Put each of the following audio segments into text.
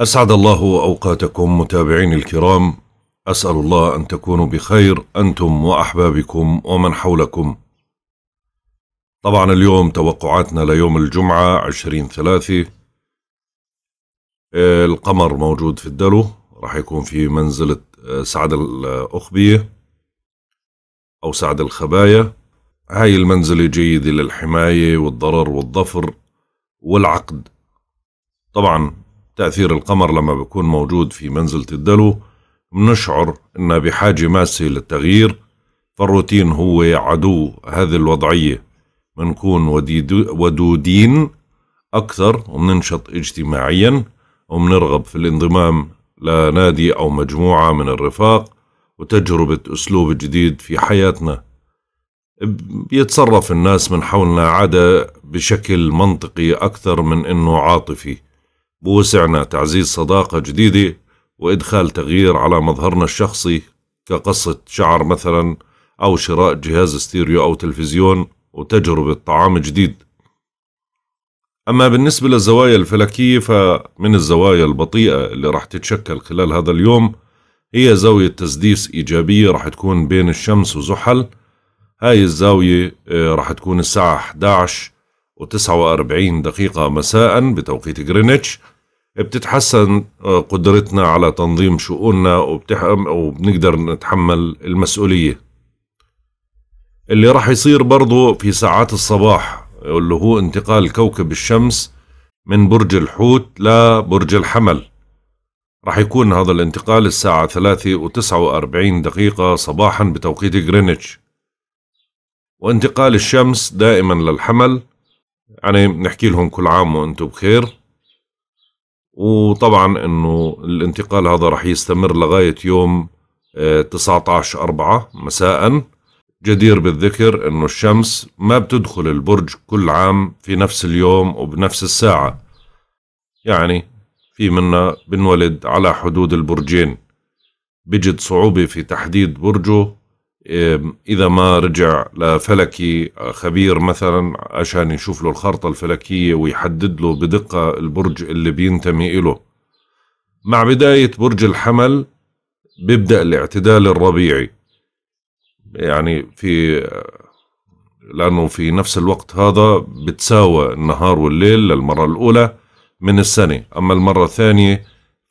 أسعد الله أوقاتكم متابعين الكرام أسأل الله أن تكونوا بخير أنتم وأحبابكم ومن حولكم طبعا اليوم توقعاتنا ليوم الجمعة عشرين ثلاثة القمر موجود في الدلو راح يكون في منزلة آه، سعد الأخبية أو سعد الخبايا هاي المنزلة جيدة للحماية والضرر والظفر والعقد طبعا تأثير القمر لما بيكون موجود في منزلة الدلو بنشعر إن بحاجة ماسة للتغيير فالروتين هو عدو هذه الوضعية بنكون ودودين أكثر وبننشط اجتماعيا وبنرغب في الانضمام لنادي أو مجموعة من الرفاق وتجربة أسلوب جديد في حياتنا بيتصرف الناس من حولنا عادة بشكل منطقي أكثر من أنه عاطفي بوسعنا تعزيز صداقة جديدة وإدخال تغيير على مظهرنا الشخصي كقصة شعر مثلا أو شراء جهاز ستيريو أو تلفزيون وتجربة طعام جديد أما بالنسبة للزوايا الفلكية فمن الزوايا البطيئة اللي راح تتشكل خلال هذا اليوم هي زاوية تسديس إيجابية راح تكون بين الشمس وزحل هاي الزاوية آه، راح تكون الساعة 11 و49 دقيقة مساء بتوقيت جرينتش بتتحسن آه، قدرتنا على تنظيم شؤوننا وبنقدر نتحمل المسؤولية اللي راح يصير برضو في ساعات الصباح اللي هو انتقال كوكب الشمس من برج الحوت لبرج الحمل راح يكون هذا الانتقال الساعة ثلاثة و 49 دقيقة صباحا بتوقيت جرينتش وانتقال الشمس دائما للحمل يعني بنحكي لهم كل عام وانتم بخير وطبعا انه الانتقال هذا رح يستمر لغاية يوم 19 آه، أربعة مساء جدير بالذكر انه الشمس ما بتدخل البرج كل عام في نفس اليوم وبنفس الساعة يعني في منا بنولد على حدود البرجين بجد صعوبة في تحديد برجه اذا ما رجع لفلكي آه، خبير مثلا عشان يشوف له الخارطه الفلكيه ويحدد له بدقه البرج اللي بينتمي إله مع بدايه برج الحمل بيبدا الاعتدال الربيعي يعني في لانه في نفس الوقت هذا بتساوى النهار والليل للمره الاولى من السنه اما المره الثانيه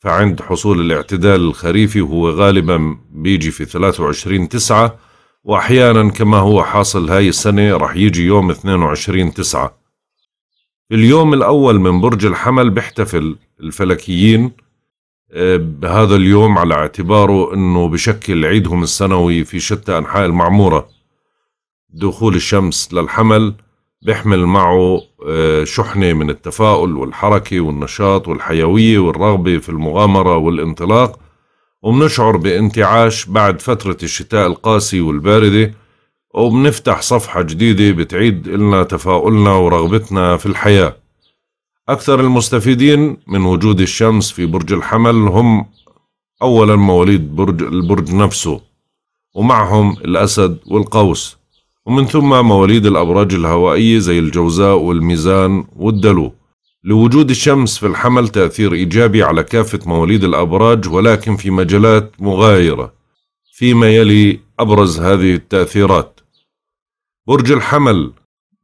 فعند حصول الاعتدال الخريفي هو غالبا بيجي في 23 تسعة وأحيانا كما هو حاصل هاي السنة رح يجي يوم 22 تسعة اليوم الأول من برج الحمل بيحتفل الفلكيين آه، بهذا اليوم على اعتباره أنه بشكل عيدهم السنوي في شتى أنحاء المعمورة دخول الشمس للحمل بيحمل معه آه، شحنة من التفاؤل والحركة والنشاط والحيوية والرغبة في المغامرة والانطلاق وبنشعر بانتعاش بعد فترة الشتاء القاسي والباردة وبنفتح صفحة جديدة بتعيد لنا تفاؤلنا ورغبتنا في الحياة أكثر المستفيدين من وجود الشمس في برج الحمل هم أولا مواليد برج البرج نفسه ومعهم الأسد والقوس ومن ثم مواليد الأبراج الهوائية زي الجوزاء والميزان والدلو لوجود الشمس في الحمل تأثير إيجابي على كافة مواليد الأبراج ولكن في مجالات مغايرة فيما يلي أبرز هذه التأثيرات برج الحمل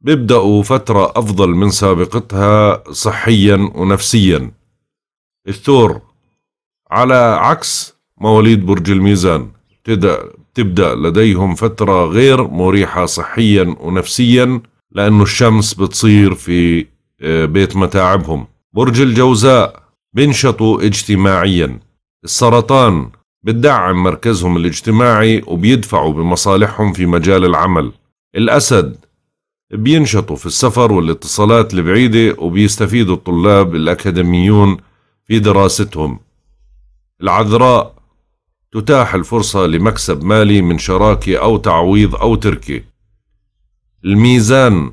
بيبدأوا فترة أفضل من سابقتها صحيا ونفسيا الثور على عكس مواليد برج الميزان تبدأ لديهم فترة غير مريحة صحيا ونفسيا لأنه الشمس بتصير في آه، بيت متاعبهم برج الجوزاء بينشطوا اجتماعيا السرطان بتدعم مركزهم الاجتماعي وبيدفعوا بمصالحهم في مجال العمل الأسد بينشطوا في السفر والاتصالات البعيدة وبيستفيدوا الطلاب الأكاديميون في دراستهم العذراء تتاح الفرصة لمكسب مالي من شراكة أو تعويض أو تركة الميزان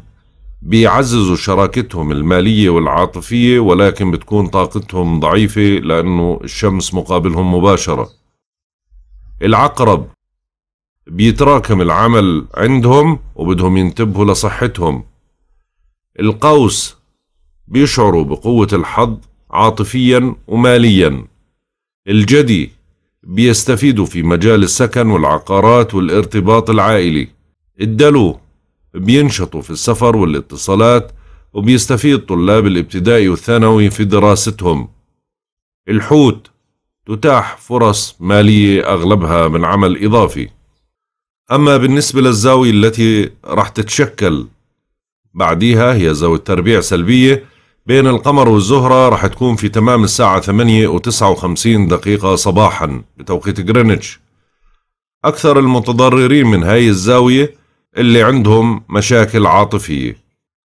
بيعززوا شراكتهم المالية والعاطفية ولكن بتكون طاقتهم ضعيفة لأنه الشمس مقابلهم مباشرة العقرب بيتراكم العمل عندهم وبدهم ينتبهوا لصحتهم القوس بيشعروا بقوة الحظ عاطفيا وماليا الجدي بيستفيدوا في مجال السكن والعقارات والارتباط العائلي الدلو بينشطوا في السفر والاتصالات وبيستفيد طلاب الابتدائي والثانوي في دراستهم الحوت تتاح فرص مالية أغلبها من عمل إضافي أما بالنسبة للزاوية التي راح تتشكل بعديها هي زاوية تربيع سلبية بين القمر والزهرة راح تكون في تمام الساعة ثمانية وتسعة وخمسين دقيقة صباحا بتوقيت غرينتش أكثر المتضررين من هاي الزاوية اللي عندهم مشاكل عاطفية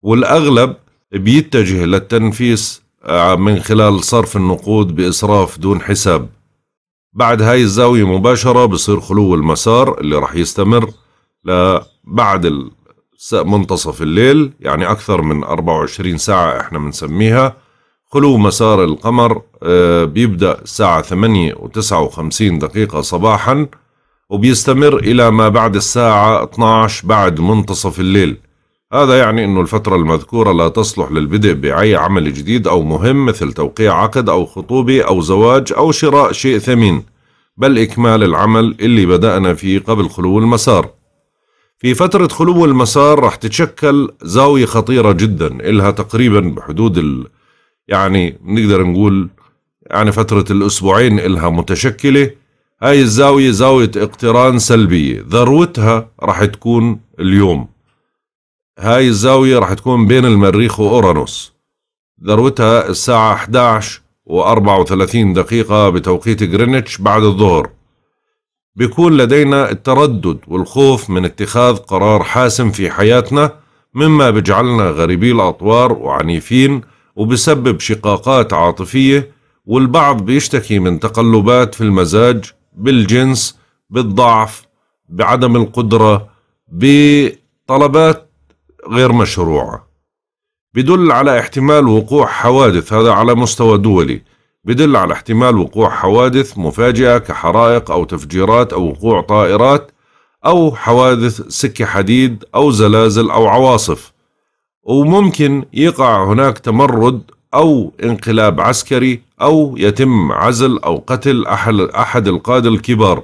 والأغلب بيتجه للتنفيس آه، من خلال صرف النقود بإسراف دون حساب بعد هاي الزاوية مباشرة بصير خلو المسار اللي راح يستمر لبعد منتصف الليل يعني أكثر من 24 ساعة إحنا بنسميها خلو مسار القمر آه، بيبدأ الساعة 8 و59 دقيقة صباحا وبيستمر إلى ما بعد الساعة 12 بعد منتصف الليل هذا يعني أنه الفترة المذكورة لا تصلح للبدء بأي عمل جديد أو مهم مثل توقيع عقد أو خطوبة أو زواج أو شراء شيء ثمين بل إكمال العمل اللي بدأنا فيه قبل خلو المسار في فترة خلو المسار راح تتشكل زاوية خطيرة جدا إلها تقريبا بحدود ال... يعني نقدر نقول يعني فترة الأسبوعين إلها متشكلة هاي الزاوية زاوية اقتران سلبية ذروتها راح تكون اليوم هاي الزاوية راح تكون بين المريخ وأورانوس ذروتها الساعة 11 و34 دقيقة بتوقيت جرينتش بعد الظهر بيكون لدينا التردد والخوف من اتخاذ قرار حاسم في حياتنا مما بيجعلنا غريبي الأطوار وعنيفين وبسبب شقاقات عاطفية والبعض بيشتكي من تقلبات في المزاج بالجنس بالضعف بعدم القدرة بطلبات غير مشروعة بدل على احتمال وقوع حوادث هذا على مستوى دولي بدل على احتمال وقوع حوادث مفاجئة كحرائق أو تفجيرات أو وقوع طائرات أو حوادث سكة حديد أو زلازل أو عواصف وممكن يقع هناك تمرد أو انقلاب عسكري أو يتم عزل أو قتل أحد القادة الكبار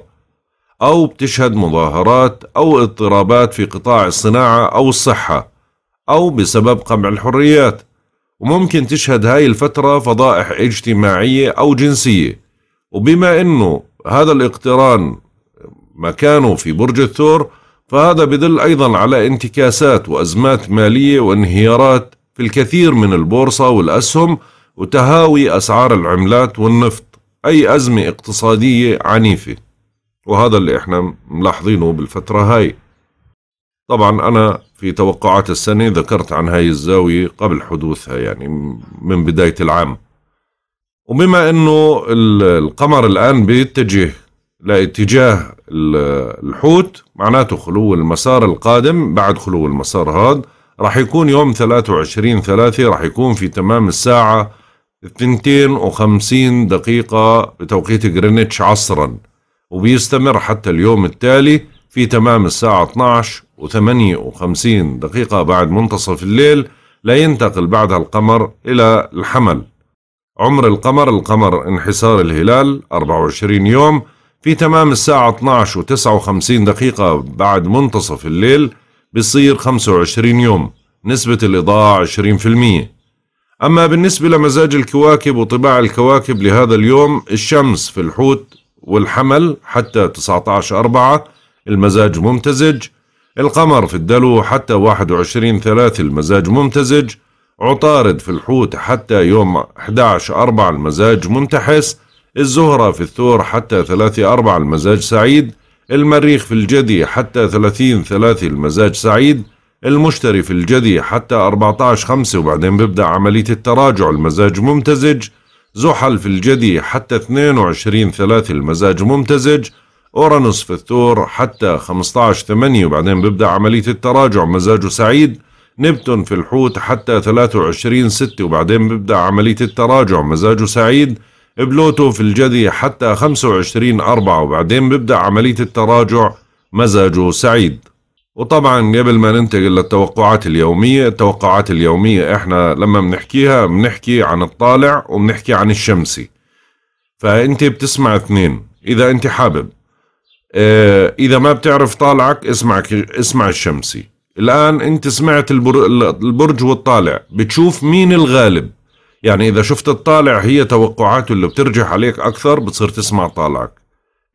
أو بتشهد مظاهرات أو اضطرابات في قطاع الصناعة أو الصحة أو بسبب قمع الحريات وممكن تشهد هاي الفترة فضائح اجتماعية أو جنسية وبما أنه هذا الاقتران مكانه في برج الثور فهذا بدل أيضا على انتكاسات وأزمات مالية وانهيارات في الكثير من البورصة والأسهم وتهاوي أسعار العملات والنفط أي أزمة اقتصادية عنيفة وهذا اللي احنا ملاحظينه بالفترة هاي طبعا أنا في توقعات السنة ذكرت عن هاي الزاوية قبل حدوثها يعني من بداية العام وبما أنه القمر الآن بيتجه لاتجاه الحوت معناته خلو المسار القادم بعد خلو المسار هذا راح يكون يوم 23 3 راح يكون في تمام الساعة 52 دقيقة بتوقيت جرينتش عصرا وبيستمر حتى اليوم التالي في تمام الساعة 12 و58 دقيقة بعد منتصف الليل لا ينتقل بعدها القمر إلى الحمل عمر القمر القمر انحسار الهلال 24 يوم في تمام الساعة 12 و59 دقيقة بعد منتصف الليل بيصير 25 يوم نسبة الإضاءة 20% أما بالنسبة لمزاج الكواكب وطباع الكواكب لهذا اليوم الشمس في الحوت والحمل حتى 19 أربعة المزاج ممتزج القمر في الدلو حتى 21 ثلاث المزاج ممتزج عطارد في الحوت حتى يوم 11 أربع المزاج منتحس الزهرة في الثور حتى 3 أربعة المزاج سعيد المريخ في الجدي حتى 30 3 المزاج سعيد المشتري في الجدي حتى 14 خمسة وبعدين بيبدأ عملية التراجع المزاج ممتزج زحل في الجدي حتى 22 3 المزاج ممتزج اورانوس في الثور حتى 15 8 وبعدين بيبدا عمليه التراجع مزاجه سعيد نبتون في الحوت حتى 23 6 وبعدين بيبدا عمليه التراجع مزاجه سعيد بلوتو في الجدي حتى 25 4 وبعدين بيبدا عمليه التراجع مزاجه سعيد وطبعا قبل ما ننتقل للتوقعات اليومية التوقعات اليومية احنا لما بنحكيها بنحكي عن الطالع وبنحكي عن الشمسي فانت بتسمع اثنين اذا انت حابب آه، اذا ما بتعرف طالعك اسمعك اسمع الشمسي الان انت سمعت البرج والطالع بتشوف مين الغالب يعني اذا شفت الطالع هي توقعاته اللي بترجح عليك اكثر بتصير تسمع طالعك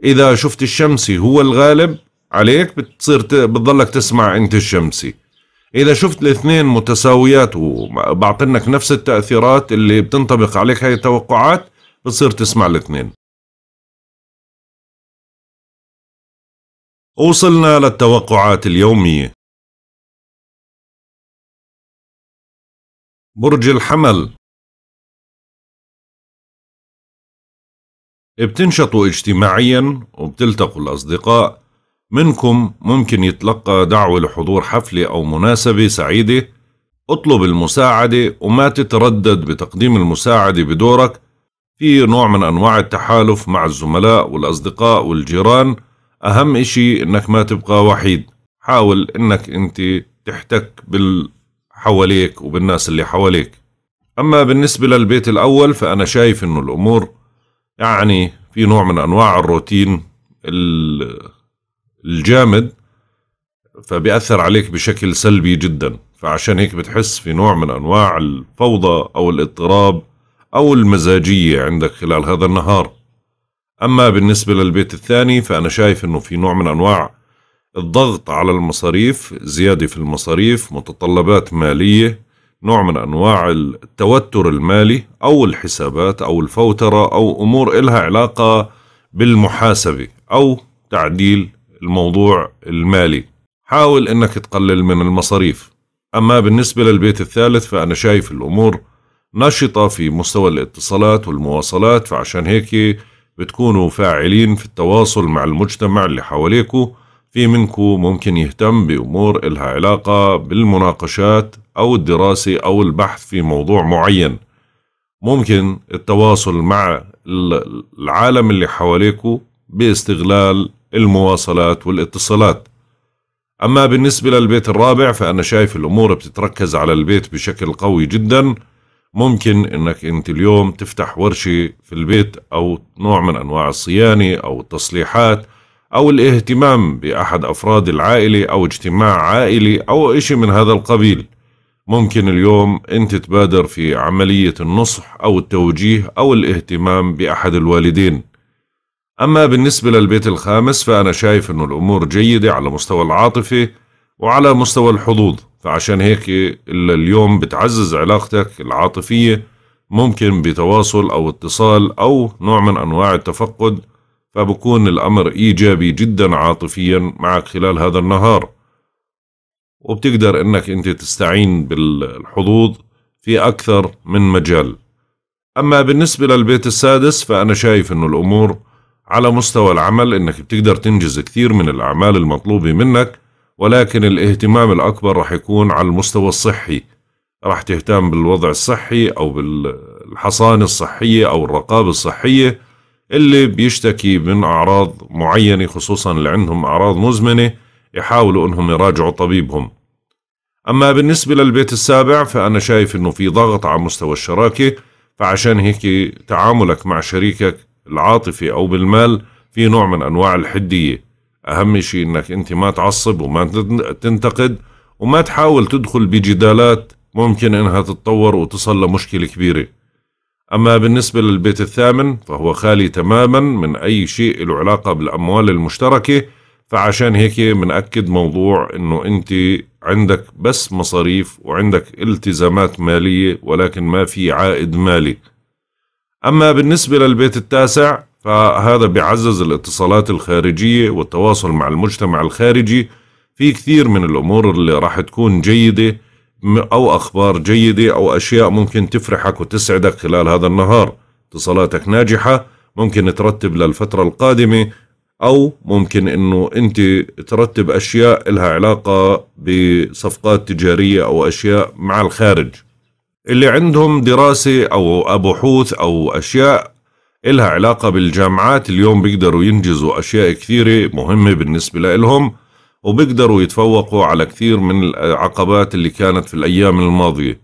اذا شفت الشمسي هو الغالب عليك بتصير بتضلك تسمع انت الشمسي اذا شفت الاثنين متساويات وبعطنك نفس التاثيرات اللي بتنطبق عليك هاي التوقعات بتصير تسمع الاثنين وصلنا للتوقعات اليومية برج الحمل بتنشطوا اجتماعيا وبتلتقوا الأصدقاء منكم ممكن يتلقى دعوة لحضور حفلة أو مناسبة سعيدة اطلب المساعدة وما تتردد بتقديم المساعدة بدورك في نوع من أنواع التحالف مع الزملاء والأصدقاء والجيران أهم إشي إنك ما تبقى وحيد حاول إنك أنت تحتك بال حواليك وبالناس اللي حواليك أما بالنسبة للبيت الأول فأنا شايف إنه الأمور يعني في نوع من أنواع الروتين الجامد فبيأثر عليك بشكل سلبي جدا فعشان هيك بتحس في نوع من أنواع الفوضى أو الاضطراب أو المزاجية عندك خلال هذا النهار أما بالنسبة للبيت الثاني فأنا شايف أنه في نوع من أنواع الضغط على المصاريف زيادة في المصاريف متطلبات مالية نوع من أنواع التوتر المالي أو الحسابات أو الفوترة أو أمور إلها علاقة بالمحاسبة أو تعديل الموضوع المالي حاول أنك تقلل من المصاريف أما بالنسبة للبيت الثالث فأنا شايف الأمور نشطة في مستوى الاتصالات والمواصلات فعشان هيك بتكونوا فاعلين في التواصل مع المجتمع اللي حواليكوا في منكو ممكن يهتم بأمور إلها علاقة بالمناقشات أو الدراسة أو البحث في موضوع معين ممكن التواصل مع العالم اللي حواليكو باستغلال المواصلات والاتصالات أما بالنسبة للبيت الرابع فأنا شايف الأمور بتتركز على البيت بشكل قوي جدا ممكن انك انت اليوم تفتح ورشة في البيت او نوع من انواع الصيانة او التصليحات او الاهتمام باحد افراد العائلة او اجتماع عائلي او اشي من هذا القبيل ممكن اليوم انت تبادر في عملية النصح او التوجيه او الاهتمام باحد الوالدين اما بالنسبة للبيت الخامس فانا شايف انه الامور جيدة على مستوى العاطفة وعلى مستوى الحظوظ فعشان هيك اليوم بتعزز علاقتك العاطفية ممكن بتواصل أو اتصال أو نوع من أنواع التفقد فبكون الأمر إيجابي جدا عاطفيا معك خلال هذا النهار وبتقدر إنك أنت تستعين بالحظوظ في أكثر من مجال أما بالنسبة للبيت السادس فأنا شايف أنه الأمور على مستوى العمل أنك بتقدر تنجز كثير من الأعمال المطلوبة منك ولكن الاهتمام الأكبر راح يكون على المستوى الصحي راح تهتم بالوضع الصحي أو بالحصانة الصحية أو الرقابة الصحية اللي بيشتكي من أعراض معينة خصوصا اللي عندهم أعراض مزمنة يحاولوا أنهم يراجعوا طبيبهم أما بالنسبة للبيت السابع فأنا شايف أنه في ضغط على مستوى الشراكة فعشان هيك تعاملك مع شريكك العاطفي أو بالمال في نوع من أنواع الحدية اهم شيء انك انت ما تعصب وما تنتقد وما تحاول تدخل بجدالات ممكن انها تتطور وتصل لمشكله كبيره اما بالنسبه للبيت الثامن فهو خالي تماما من اي شيء له علاقه بالاموال المشتركه فعشان هيك بنأكد موضوع انه انت عندك بس مصاريف وعندك التزامات ماليه ولكن ما في عائد مالي اما بالنسبه للبيت التاسع فهذا بيعزز الاتصالات الخارجية والتواصل مع المجتمع الخارجي في كثير من الأمور اللي راح تكون جيدة أو أخبار جيدة أو أشياء ممكن تفرحك وتسعدك خلال هذا النهار اتصالاتك ناجحة ممكن ترتب للفترة القادمة أو ممكن أنه أنت ترتب أشياء لها علاقة بصفقات تجارية أو أشياء مع الخارج اللي عندهم دراسة أو بحوث أو أشياء إلها علاقة بالجامعات اليوم بيقدروا ينجزوا أشياء كثيرة مهمة بالنسبة لهم وبيقدروا يتفوقوا على كثير من العقبات اللي كانت في الأيام الماضية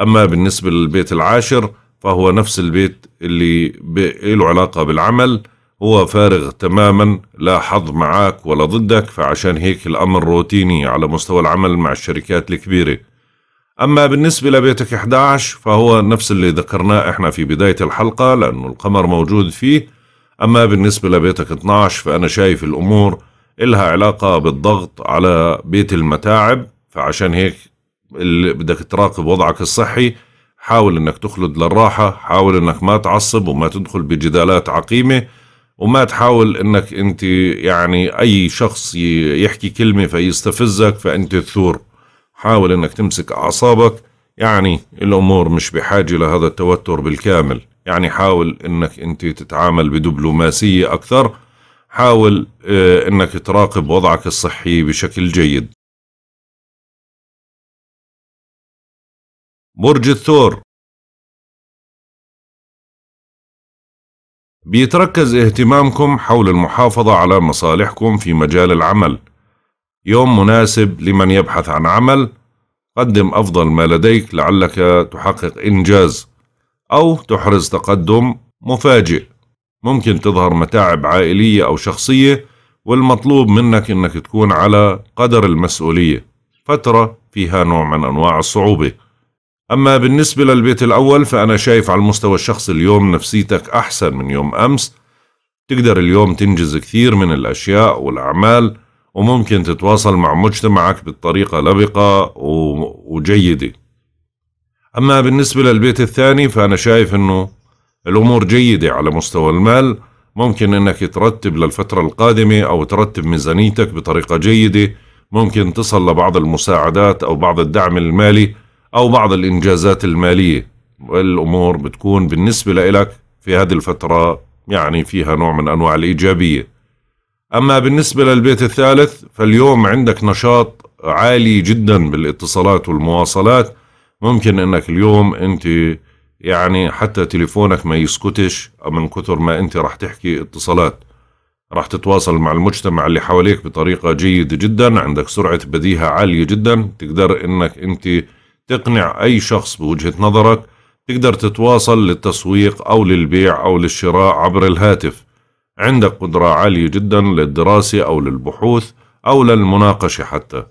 أما بالنسبة للبيت العاشر فهو نفس البيت اللي له علاقة بالعمل هو فارغ تماما لا حظ معك ولا ضدك فعشان هيك الأمر روتيني على مستوى العمل مع الشركات الكبيرة أما بالنسبة لبيتك 11 فهو نفس اللي ذكرناه إحنا في بداية الحلقة لأنه القمر موجود فيه أما بالنسبة لبيتك 12 فأنا شايف الأمور إلها علاقة بالضغط على بيت المتاعب فعشان هيك اللي بدك تراقب وضعك الصحي حاول انك تخلد للراحة حاول انك ما تعصب وما تدخل بجدالات عقيمة وما تحاول انك انت يعني اي شخص يحكي كلمة فيستفزك فانت تثور حاول انك تمسك اعصابك يعني الامور مش بحاجه لهذا التوتر بالكامل يعني حاول انك انت تتعامل بدبلوماسيه اكثر حاول آه، انك تراقب وضعك الصحي بشكل جيد برج الثور بيتركز اهتمامكم حول المحافظة على مصالحكم في مجال العمل يوم مناسب لمن يبحث عن عمل قدم أفضل ما لديك لعلك تحقق إنجاز أو تحرز تقدم مفاجئ ممكن تظهر متاعب عائلية أو شخصية والمطلوب منك أنك تكون على قدر المسؤولية فترة فيها نوع من أنواع الصعوبة أما بالنسبة للبيت الأول فأنا شايف على المستوى الشخصي اليوم نفسيتك أحسن من يوم أمس تقدر اليوم تنجز كثير من الأشياء والأعمال وممكن تتواصل مع مجتمعك بطريقة لبقة وجيدة أما بالنسبة للبيت الثاني فأنا شايف أنه الأمور جيدة على مستوى المال ممكن أنك ترتب للفترة القادمة أو ترتب ميزانيتك بطريقة جيدة ممكن تصل لبعض المساعدات أو بعض الدعم المالي أو بعض الإنجازات المالية والأمور بتكون بالنسبة لك في هذه الفترة يعني فيها نوع من أنواع الإيجابية أما بالنسبة للبيت الثالث فاليوم عندك نشاط عالي جدا بالاتصالات والمواصلات ممكن أنك اليوم أنت يعني حتى تليفونك ما يسكتش من كثر ما أنت راح تحكي اتصالات راح تتواصل مع المجتمع اللي حواليك بطريقة جيدة جدا عندك سرعة بديهة عالية جدا تقدر أنك أنت تقنع أي شخص بوجهة نظرك تقدر تتواصل للتسويق أو للبيع أو للشراء عبر الهاتف عندك قدرة عالية جدا للدراسة أو للبحوث أو للمناقشة حتى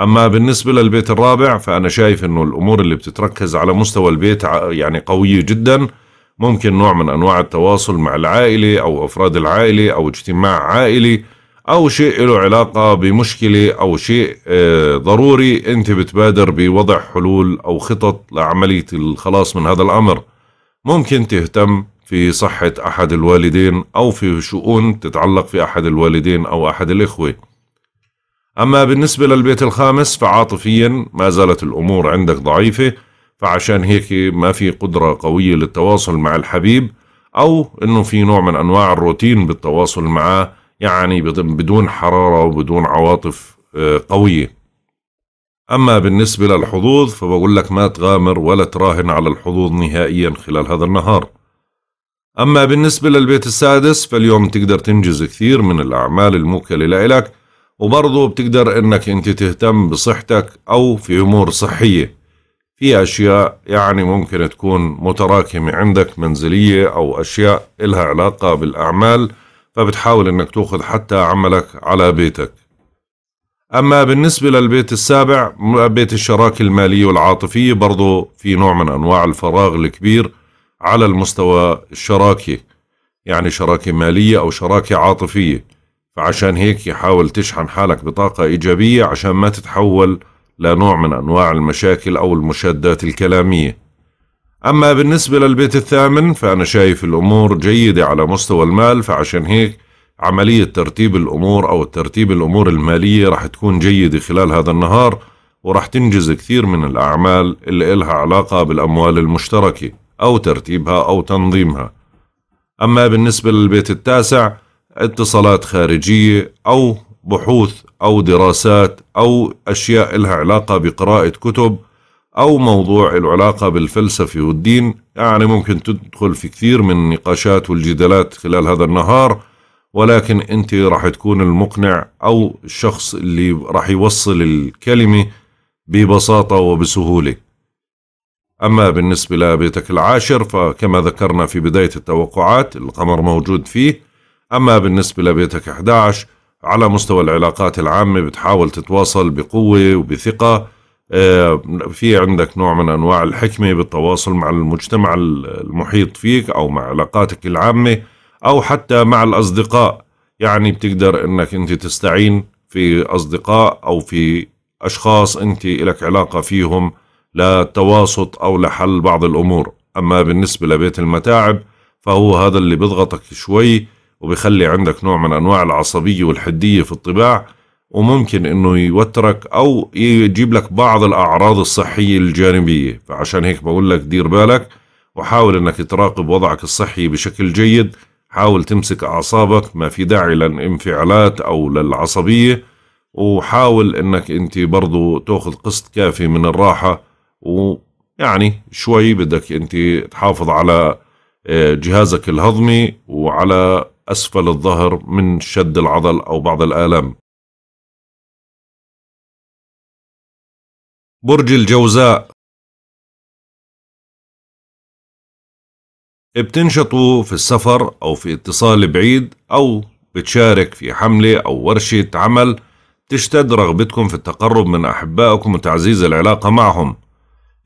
أما بالنسبة للبيت الرابع فأنا شايف أنه الأمور اللي بتتركز على مستوى البيت يعني قوية جدا ممكن نوع من أنواع التواصل مع العائلة أو أفراد العائلة أو اجتماع عائلي أو شيء له علاقة بمشكلة أو شيء آه، ضروري أنت بتبادر بوضع حلول أو خطط لعملية الخلاص من هذا الأمر ممكن تهتم في صحة أحد الوالدين أو في شؤون تتعلق في أحد الوالدين أو أحد الإخوة أما بالنسبة للبيت الخامس فعاطفيا ما زالت الأمور عندك ضعيفة فعشان هيك ما في قدرة قوية للتواصل مع الحبيب أو أنه في نوع من أنواع الروتين بالتواصل معه يعني بدون حرارة وبدون عواطف آه، قوية أما بالنسبة للحظوظ فبقول لك ما تغامر ولا تراهن على الحظوظ نهائيا خلال هذا النهار أما بالنسبة للبيت السادس فاليوم تقدر تنجز كثير من الأعمال الموكلة لإلك وبرضو بتقدر إنك أنت تهتم بصحتك أو في أمور صحية في أشياء يعني ممكن تكون متراكمة عندك منزلية أو أشياء إلها علاقة بالأعمال فبتحاول إنك تأخذ حتى عملك على بيتك أما بالنسبة للبيت السابع بيت الشراكة المالية والعاطفية برضو في نوع من أنواع الفراغ الكبير على المستوى الشراكة يعني شراكة مالية أو شراكة عاطفية فعشان هيك حاول تشحن حالك بطاقة إيجابية عشان ما تتحول لنوع من أنواع المشاكل أو المشادات الكلامية أما بالنسبة للبيت الثامن فأنا شايف الأمور جيدة على مستوى المال فعشان هيك عملية ترتيب الأمور أو ترتيب الأمور المالية رح تكون جيدة خلال هذا النهار ورح تنجز كثير من الأعمال اللي إلها علاقة بالأموال المشتركة أو ترتيبها أو تنظيمها أما بالنسبة للبيت التاسع اتصالات خارجية أو بحوث أو دراسات أو أشياء لها علاقة بقراءة كتب أو موضوع العلاقة بالفلسفة والدين يعني ممكن تدخل في كثير من النقاشات والجدالات خلال هذا النهار ولكن أنت راح تكون المقنع أو الشخص اللي راح يوصل الكلمة ببساطة وبسهولة أما بالنسبة لبيتك العاشر فكما ذكرنا في بداية التوقعات القمر موجود فيه أما بالنسبة لبيتك 11 على مستوى العلاقات العامة بتحاول تتواصل بقوة وبثقة آه، في عندك نوع من أنواع الحكمة بالتواصل مع المجتمع المحيط فيك أو مع علاقاتك العامة أو حتى مع الأصدقاء يعني بتقدر أنك أنت تستعين في أصدقاء أو في أشخاص أنت لك علاقة فيهم لتواسط أو لحل بعض الأمور أما بالنسبة لبيت المتاعب فهو هذا اللي بيضغطك شوي وبيخلي عندك نوع من أنواع العصبية والحدية في الطباع وممكن انه يوترك او يجيب لك بعض الاعراض الصحيه الجانبيه فعشان هيك بقول لك دير بالك وحاول انك تراقب وضعك الصحي بشكل جيد حاول تمسك اعصابك ما في داعي للانفعالات او للعصبيه وحاول انك انت برضو تاخذ قسط كافي من الراحه ويعني شوي بدك انت تحافظ على آه، جهازك الهضمي وعلى اسفل الظهر من شد العضل او بعض الالام برج الجوزاء بتنشطوا في السفر أو في اتصال بعيد أو بتشارك في حملة أو ورشة عمل تشتد رغبتكم في التقرب من أحبائكم وتعزيز العلاقة معهم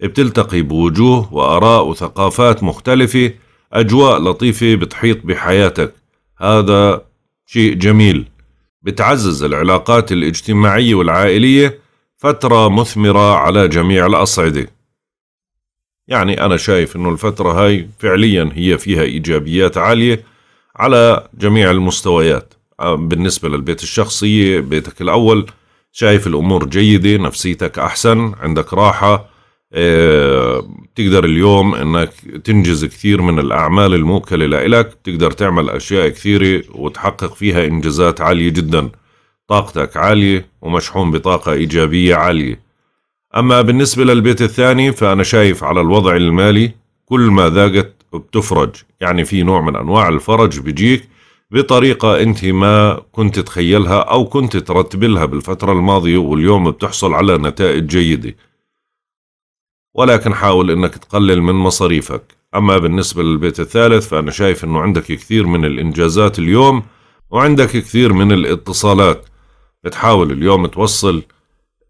بتلتقي بوجوه وآراء وثقافات مختلفة أجواء لطيفة بتحيط بحياتك هذا شيء جميل بتعزز العلاقات الاجتماعية والعائلية فترة مثمرة على جميع الأصعدة يعني أنا شايف أنه الفترة هاي فعليا هي فيها إيجابيات عالية على جميع المستويات آه، بالنسبة للبيت الشخصية بيتك الأول شايف الأمور جيدة نفسيتك أحسن عندك راحة بتقدر آه، اليوم انك تنجز كثير من الاعمال الموكله لإلك بتقدر تعمل اشياء كثيره وتحقق فيها انجازات عاليه جدا طاقتك عاليه ومشحون بطاقه ايجابيه عاليه اما بالنسبه للبيت الثاني فانا شايف على الوضع المالي كل ما ذاقت بتفرج يعني في نوع من انواع الفرج بيجيك بطريقة أنت ما كنت تخيلها أو كنت ترتبلها بالفترة الماضية واليوم بتحصل على نتائج جيدة ولكن حاول انك تقلل من مصاريفك اما بالنسبة للبيت الثالث فانا شايف انه عندك كثير من الانجازات اليوم وعندك كثير من الاتصالات بتحاول اليوم توصل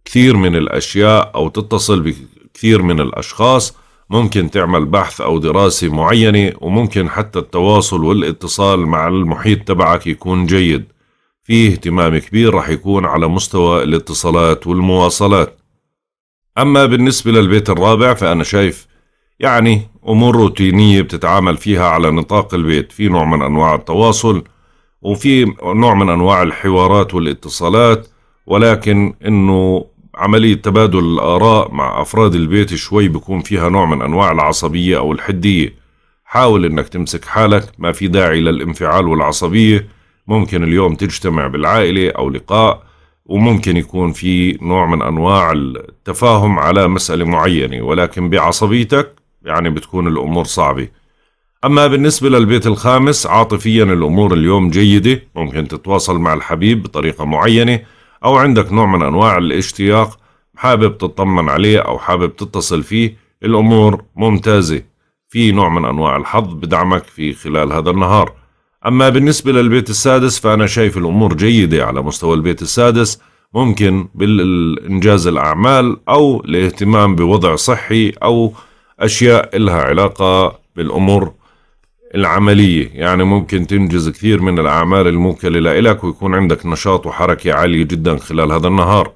كثير من الاشياء او تتصل بكثير من الاشخاص ممكن تعمل بحث او دراسة معينة وممكن حتى التواصل والاتصال مع المحيط تبعك يكون جيد في اهتمام كبير رح يكون على مستوى الاتصالات والمواصلات أما بالنسبة للبيت الرابع فأنا شايف يعني أمور روتينية بتتعامل فيها على نطاق البيت في نوع من أنواع التواصل وفي نوع من أنواع الحوارات والاتصالات ولكن أنه عملية تبادل الآراء مع أفراد البيت شوي بكون فيها نوع من أنواع العصبية أو الحدية حاول أنك تمسك حالك ما في داعي للانفعال والعصبية ممكن اليوم تجتمع بالعائلة أو لقاء وممكن يكون في نوع من انواع التفاهم على مساله معينه ولكن بعصبيتك يعني بتكون الامور صعبه اما بالنسبه للبيت الخامس عاطفيا الامور اليوم جيده ممكن تتواصل مع الحبيب بطريقه معينه او عندك نوع من انواع الاشتياق حابب تطمن عليه او حابب تتصل فيه الامور ممتازه في نوع من انواع الحظ بدعمك في خلال هذا النهار أما بالنسبة للبيت السادس فأنا شايف الأمور جيدة على مستوى البيت السادس ممكن بالإنجاز الأعمال أو الاهتمام بوضع صحي أو أشياء إلها علاقة بالأمور العملية يعني ممكن تنجز كثير من الأعمال الموكلة لإلك ويكون عندك نشاط وحركة عالية جدا خلال هذا النهار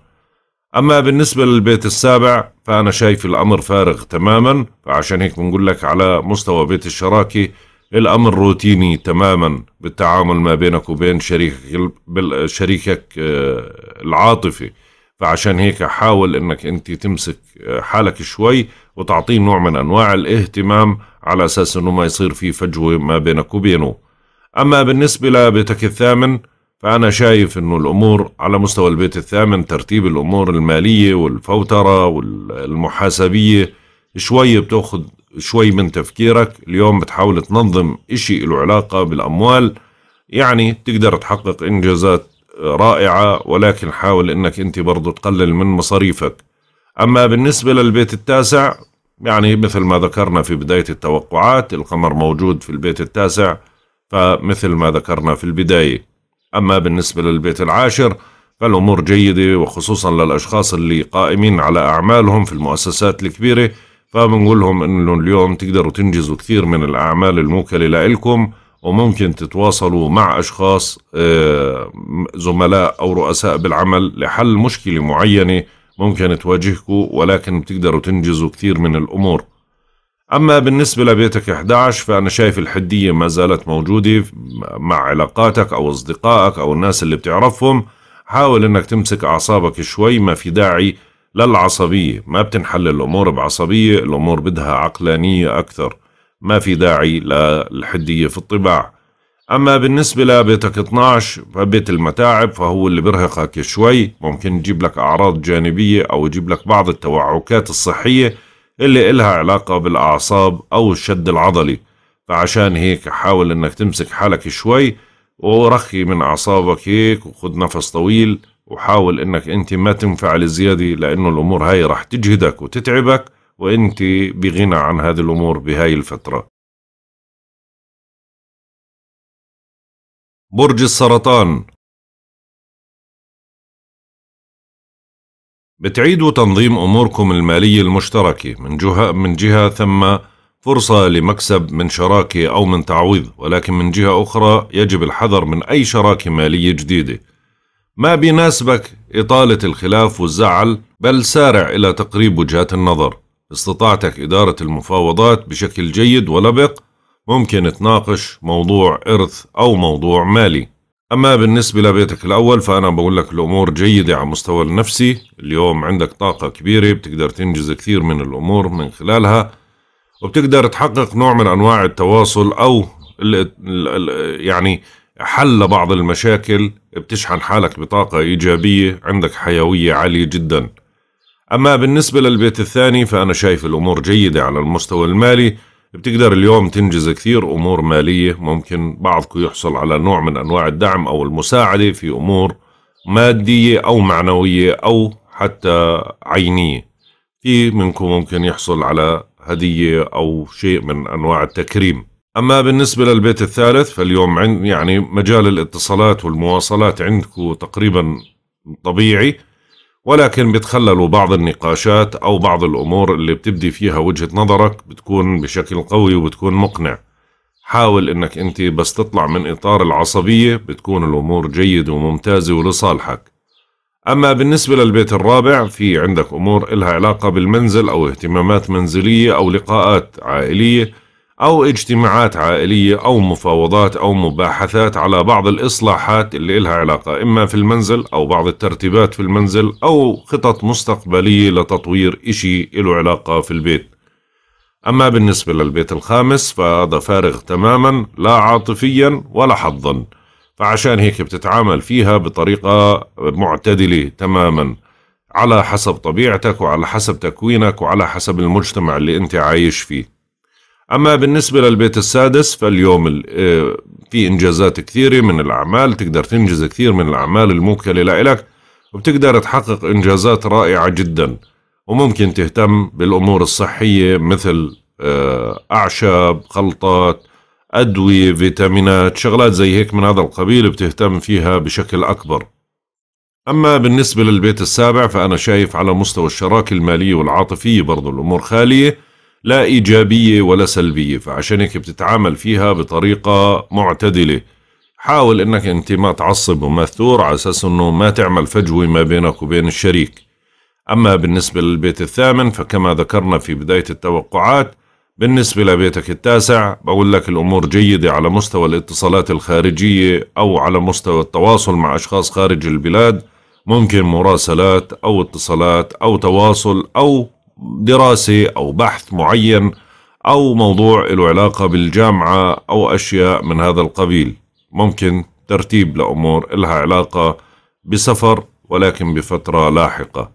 أما بالنسبة للبيت السابع فأنا شايف الأمر فارغ تماما فعشان هيك بنقول لك على مستوى بيت الشراكة الأمر روتيني تماما بالتعامل ما بينك وبين شريكك شريكك آه، العاطفي فعشان هيك حاول انك انت تمسك آه، حالك شوي وتعطيه نوع من انواع الاهتمام على اساس انه ما يصير في فجوه ما بينك وبينه. اما بالنسبه لبيتك الثامن فانا شايف انه الامور على مستوى البيت الثامن ترتيب الامور الماليه والفوتره والمحاسبيه شوي بتاخذ شوي من تفكيرك اليوم بتحاول تنظم إشي له علاقة بالأموال يعني تقدر تحقق إنجازات رائعة ولكن حاول إنك أنت برضو تقلل من مصاريفك أما بالنسبة للبيت التاسع يعني مثل ما ذكرنا في بداية التوقعات القمر موجود في البيت التاسع فمثل ما ذكرنا في البداية أما بالنسبة للبيت العاشر فالأمور جيدة وخصوصا للأشخاص اللي قائمين على أعمالهم في المؤسسات الكبيرة فبنقول لهم انه اليوم تقدروا تنجزوا كثير من الاعمال الموكله لإلكم وممكن تتواصلوا مع اشخاص آه، زملاء او رؤساء بالعمل لحل مشكله معينه ممكن تواجهكم ولكن بتقدروا تنجزوا كثير من الامور. اما بالنسبه لبيتك 11 فانا شايف الحديه ما زالت موجوده مع علاقاتك او اصدقائك او الناس اللي بتعرفهم حاول انك تمسك اعصابك شوي ما في داعي للعصبية ما بتنحل الأمور بعصبية الأمور بدها عقلانية أكثر ما في داعي للحدية في الطباع أما بالنسبة لبيتك 12 فبيت المتاعب فهو اللي برهقك شوي ممكن يجيب لك أعراض جانبية أو يجيب لك بعض التوعكات الصحية اللي إلها علاقة بالأعصاب أو الشد العضلي فعشان هيك حاول إنك تمسك حالك شوي ورخي من أعصابك هيك وخد نفس طويل وحاول انك انت ما تنفعل زياده لانه الامور هاي رح تجهدك وتتعبك وانت بغنى عن هذه الامور بهاي الفتره برج السرطان بتعيدوا تنظيم اموركم الماليه المشتركه من جهه من جهه ثم فرصة لمكسب من شراكة أو من تعويض ولكن من جهة أخرى يجب الحذر من أي شراكة مالية جديدة ما بيناسبك إطالة الخلاف والزعل بل سارع إلى تقريب وجهات النظر استطاعتك إدارة المفاوضات بشكل جيد ولبق ممكن تناقش موضوع إرث أو موضوع مالي أما بالنسبة لبيتك الأول فأنا بقول لك الأمور جيدة على مستوى النفسي اليوم عندك طاقة كبيرة بتقدر تنجز كثير من الأمور من خلالها وبتقدر تحقق نوع من أنواع التواصل أو يعني حل بعض المشاكل بتشحن حالك بطاقة إيجابية عندك حيوية عالية جدا أما بالنسبة للبيت الثاني فأنا شايف الأمور جيدة على المستوى المالي بتقدر اليوم تنجز كثير أمور مالية ممكن بعضكم يحصل على نوع من أنواع الدعم أو المساعدة في أمور مادية أو معنوية أو حتى عينية في منكم ممكن يحصل على هدية أو شيء من أنواع التكريم أما بالنسبة للبيت الثالث فاليوم عند يعني مجال الاتصالات والمواصلات عندكم تقريبا طبيعي ولكن بتخللوا بعض النقاشات أو بعض الأمور اللي بتبدي فيها وجهة نظرك بتكون بشكل قوي وبتكون مقنع حاول إنك أنت بس تطلع من إطار العصبية بتكون الأمور جيدة وممتازة ولصالحك أما بالنسبة للبيت الرابع في عندك أمور إلها علاقة بالمنزل أو اهتمامات منزلية أو لقاءات عائلية أو اجتماعات عائلية أو مفاوضات أو مباحثات على بعض الإصلاحات اللي إلها علاقة إما في المنزل أو بعض الترتيبات في المنزل أو خطط مستقبلية لتطوير إشي له علاقة في البيت أما بالنسبة للبيت الخامس فهذا فارغ تماما لا عاطفيا ولا حظا فعشان هيك بتتعامل فيها بطريقة معتدلة تماما على حسب طبيعتك وعلى حسب تكوينك وعلى حسب المجتمع اللي انت عايش فيه أما بالنسبة للبيت السادس فاليوم آه، في إنجازات كثيرة من الأعمال تقدر تنجز كثير من الأعمال الموكلة لإلك وبتقدر تحقق إنجازات رائعة جدا وممكن تهتم بالأمور الصحية مثل آه، أعشاب خلطات أدوية فيتامينات شغلات زي هيك من هذا القبيل بتهتم فيها بشكل أكبر أما بالنسبة للبيت السابع فأنا شايف على مستوى الشراكة المالية والعاطفية برضو الأمور خالية لا إيجابية ولا سلبية فعشان هيك بتتعامل فيها بطريقة معتدلة حاول انك انت ما تعصب وما على اساس انه ما تعمل فجوه ما بينك وبين الشريك. اما بالنسبه للبيت الثامن فكما ذكرنا في بدايه التوقعات بالنسبه لبيتك التاسع بقول لك الامور جيده على مستوى الاتصالات الخارجيه او على مستوى التواصل مع اشخاص خارج البلاد ممكن مراسلات او اتصالات او تواصل او دراسة أو بحث معين أو موضوع له علاقة بالجامعة أو أشياء من هذا القبيل ممكن ترتيب لأمور إلها علاقة بسفر ولكن بفترة لاحقة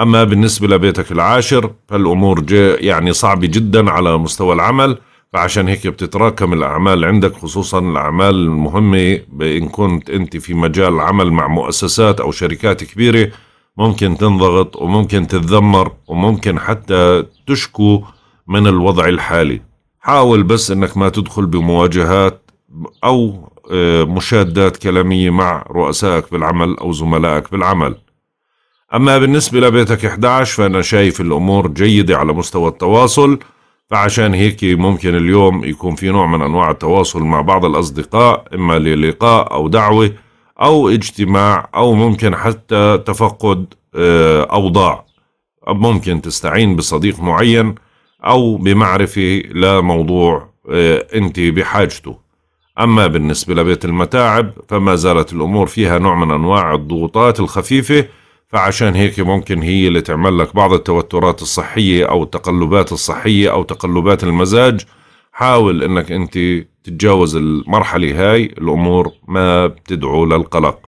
أما بالنسبة لبيتك العاشر فالأمور يعني صعبة جدا على مستوى العمل فعشان هيك بتتراكم الأعمال عندك خصوصا الأعمال المهمة إن كنت أنت في مجال عمل مع مؤسسات أو شركات كبيرة ممكن تنضغط وممكن تتذمر وممكن حتى تشكو من الوضع الحالي حاول بس انك ما تدخل بمواجهات او آه، مشادات كلامية مع رؤسائك بالعمل او زملائك بالعمل اما بالنسبة لبيتك 11 فانا شايف الامور جيدة على مستوى التواصل فعشان هيك ممكن اليوم يكون في نوع من انواع التواصل مع بعض الاصدقاء اما للقاء او دعوه أو اجتماع أو ممكن حتى تفقد آه، أوضاع ممكن تستعين بصديق معين أو بمعرفة لموضوع آه، أنت بحاجته أما بالنسبة لبيت المتاعب فما زالت الأمور فيها نوع من أنواع الضغوطات الخفيفة فعشان هيك ممكن هي اللي تعمل لك بعض التوترات الصحية أو التقلبات الصحية أو تقلبات المزاج حاول انك انت تتجاوز المرحله هاي الامور ما بتدعو للقلق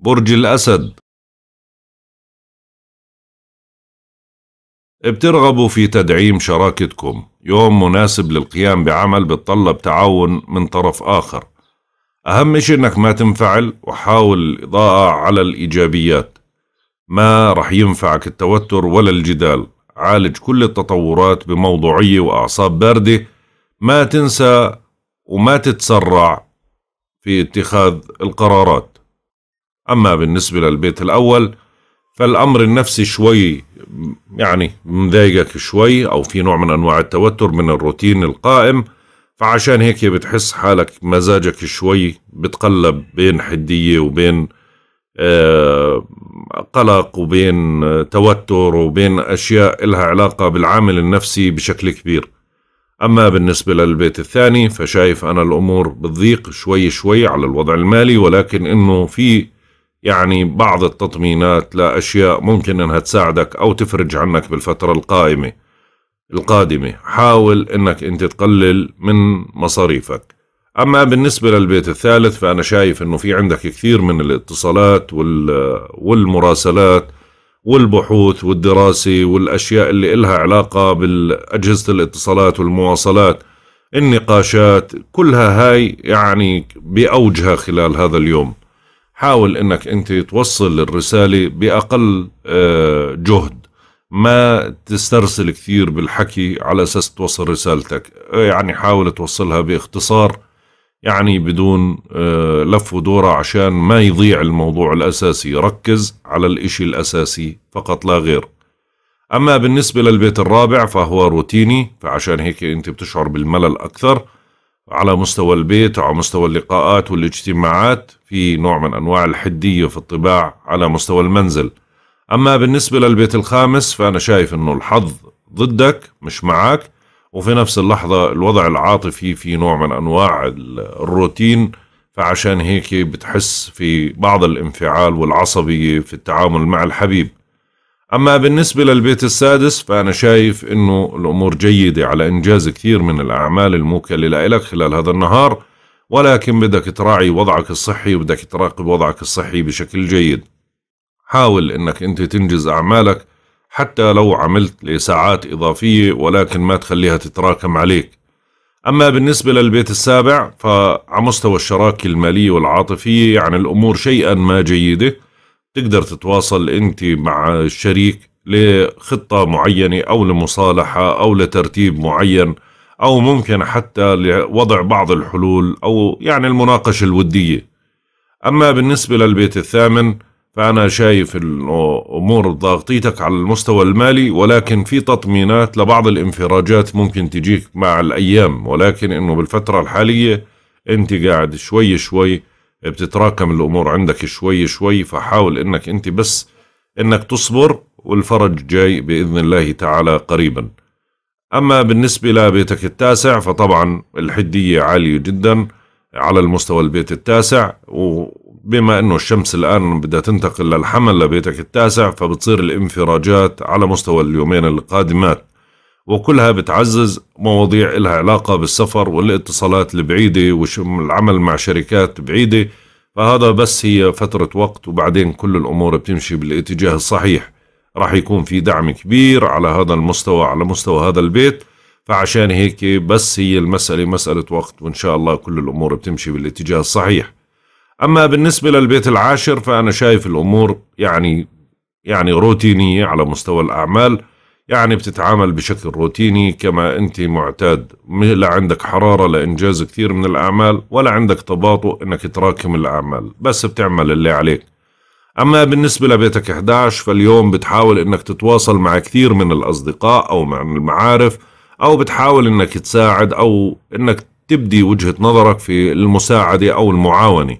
برج الاسد بترغبوا في تدعيم شراكتكم يوم مناسب للقيام بعمل بتطلب تعاون من طرف آخر أهم شيء أنك ما تنفعل وحاول الإضاءة على الإيجابيات ما رح ينفعك التوتر ولا الجدال عالج كل التطورات بموضوعية وأعصاب باردة ما تنسى وما تتسرع في اتخاذ القرارات أما بالنسبة للبيت الأول فالأمر النفسي شوي يعني مضايقك شوي أو في نوع من أنواع التوتر من الروتين القائم فعشان هيك بتحس حالك مزاجك شوي بتقلب بين حدية وبين آه، قلق وبين توتر وبين أشياء لها علاقة بالعامل النفسي بشكل كبير أما بالنسبة للبيت الثاني فشايف أنا الأمور بتضيق شوي شوي على الوضع المالي ولكن إنه في يعني بعض التطمينات لأشياء ممكن إنها تساعدك أو تفرج عنك بالفترة القائمة القادمة حاول إنك أنت تقلل من مصاريفك أما بالنسبة للبيت الثالث فأنا شايف أنه في عندك كثير من الاتصالات والمراسلات والبحوث والدراسة والأشياء اللي إلها علاقة بالأجهزة الاتصالات والمواصلات النقاشات كلها هاي يعني بأوجها خلال هذا اليوم حاول أنك أنت توصل الرسالة بأقل آه، جهد ما تسترسل كثير بالحكي على أساس توصل رسالتك يعني حاول توصلها باختصار يعني بدون آه، لف ودورة عشان ما يضيع الموضوع الأساسي ركز على الإشي الأساسي فقط لا غير أما بالنسبة للبيت الرابع فهو روتيني فعشان هيك أنت بتشعر بالملل أكثر على مستوى البيت وعلى مستوى اللقاءات والاجتماعات في نوع من أنواع الحدية في الطباع على مستوى المنزل أما بالنسبة للبيت الخامس فأنا شايف أنه الحظ ضدك مش معك وفي نفس اللحظة الوضع العاطفي في نوع من أنواع الروتين فعشان هيك بتحس في بعض الانفعال والعصبية في التعامل مع الحبيب أما بالنسبة للبيت السادس فأنا شايف أنه الأمور جيدة على إنجاز كثير من الأعمال الموكلة لك خلال هذا النهار ولكن بدك تراعي وضعك الصحي وبدك تراقب وضعك الصحي بشكل جيد حاول أنك أنت تنجز أعمالك حتى لو عملت لساعات إضافية ولكن ما تخليها تتراكم عليك أما بالنسبة للبيت السابع فعلى مستوى الشراكة المالية والعاطفية يعني الأمور شيئا ما جيدة تقدر تتواصل أنت مع الشريك لخطة معينة أو لمصالحة أو لترتيب معين أو ممكن حتى لوضع بعض الحلول أو يعني المناقشة الودية أما بالنسبة للبيت الثامن فأنا شايف الأمور ضاغطيتك على المستوى المالي ولكن في تطمينات لبعض الانفراجات ممكن تجيك مع الأيام ولكن إنه بالفترة الحالية أنت قاعد شوي شوي بتتراكم الأمور عندك شوي شوي فحاول إنك أنت بس إنك تصبر والفرج جاي بإذن الله تعالى قريبا أما بالنسبة لبيتك التاسع فطبعا الحدية عالية جدا على المستوى البيت التاسع و بما أنه الشمس الآن بدها تنتقل للحمل لبيتك التاسع فبتصير الانفراجات على مستوى اليومين القادمات وكلها بتعزز مواضيع لها علاقة بالسفر والاتصالات البعيدة والعمل مع شركات بعيدة فهذا بس هي فترة وقت وبعدين كل الأمور بتمشي بالاتجاه الصحيح راح يكون في دعم كبير على هذا المستوى على مستوى هذا البيت فعشان هيك بس هي المسألة مسألة وقت وإن شاء الله كل الأمور بتمشي بالاتجاه الصحيح أما بالنسبة للبيت العاشر فأنا شايف الأمور يعني يعني روتينية على مستوى الأعمال يعني بتتعامل بشكل روتيني كما أنت معتاد لا عندك حرارة لإنجاز كثير من الأعمال ولا عندك تباطؤ أنك تراكم الأعمال بس بتعمل اللي عليك أما بالنسبة لبيتك 11 فاليوم بتحاول أنك تتواصل مع كثير من الأصدقاء أو مع المعارف أو بتحاول أنك تساعد أو أنك تبدي وجهة نظرك في المساعدة أو المعاونة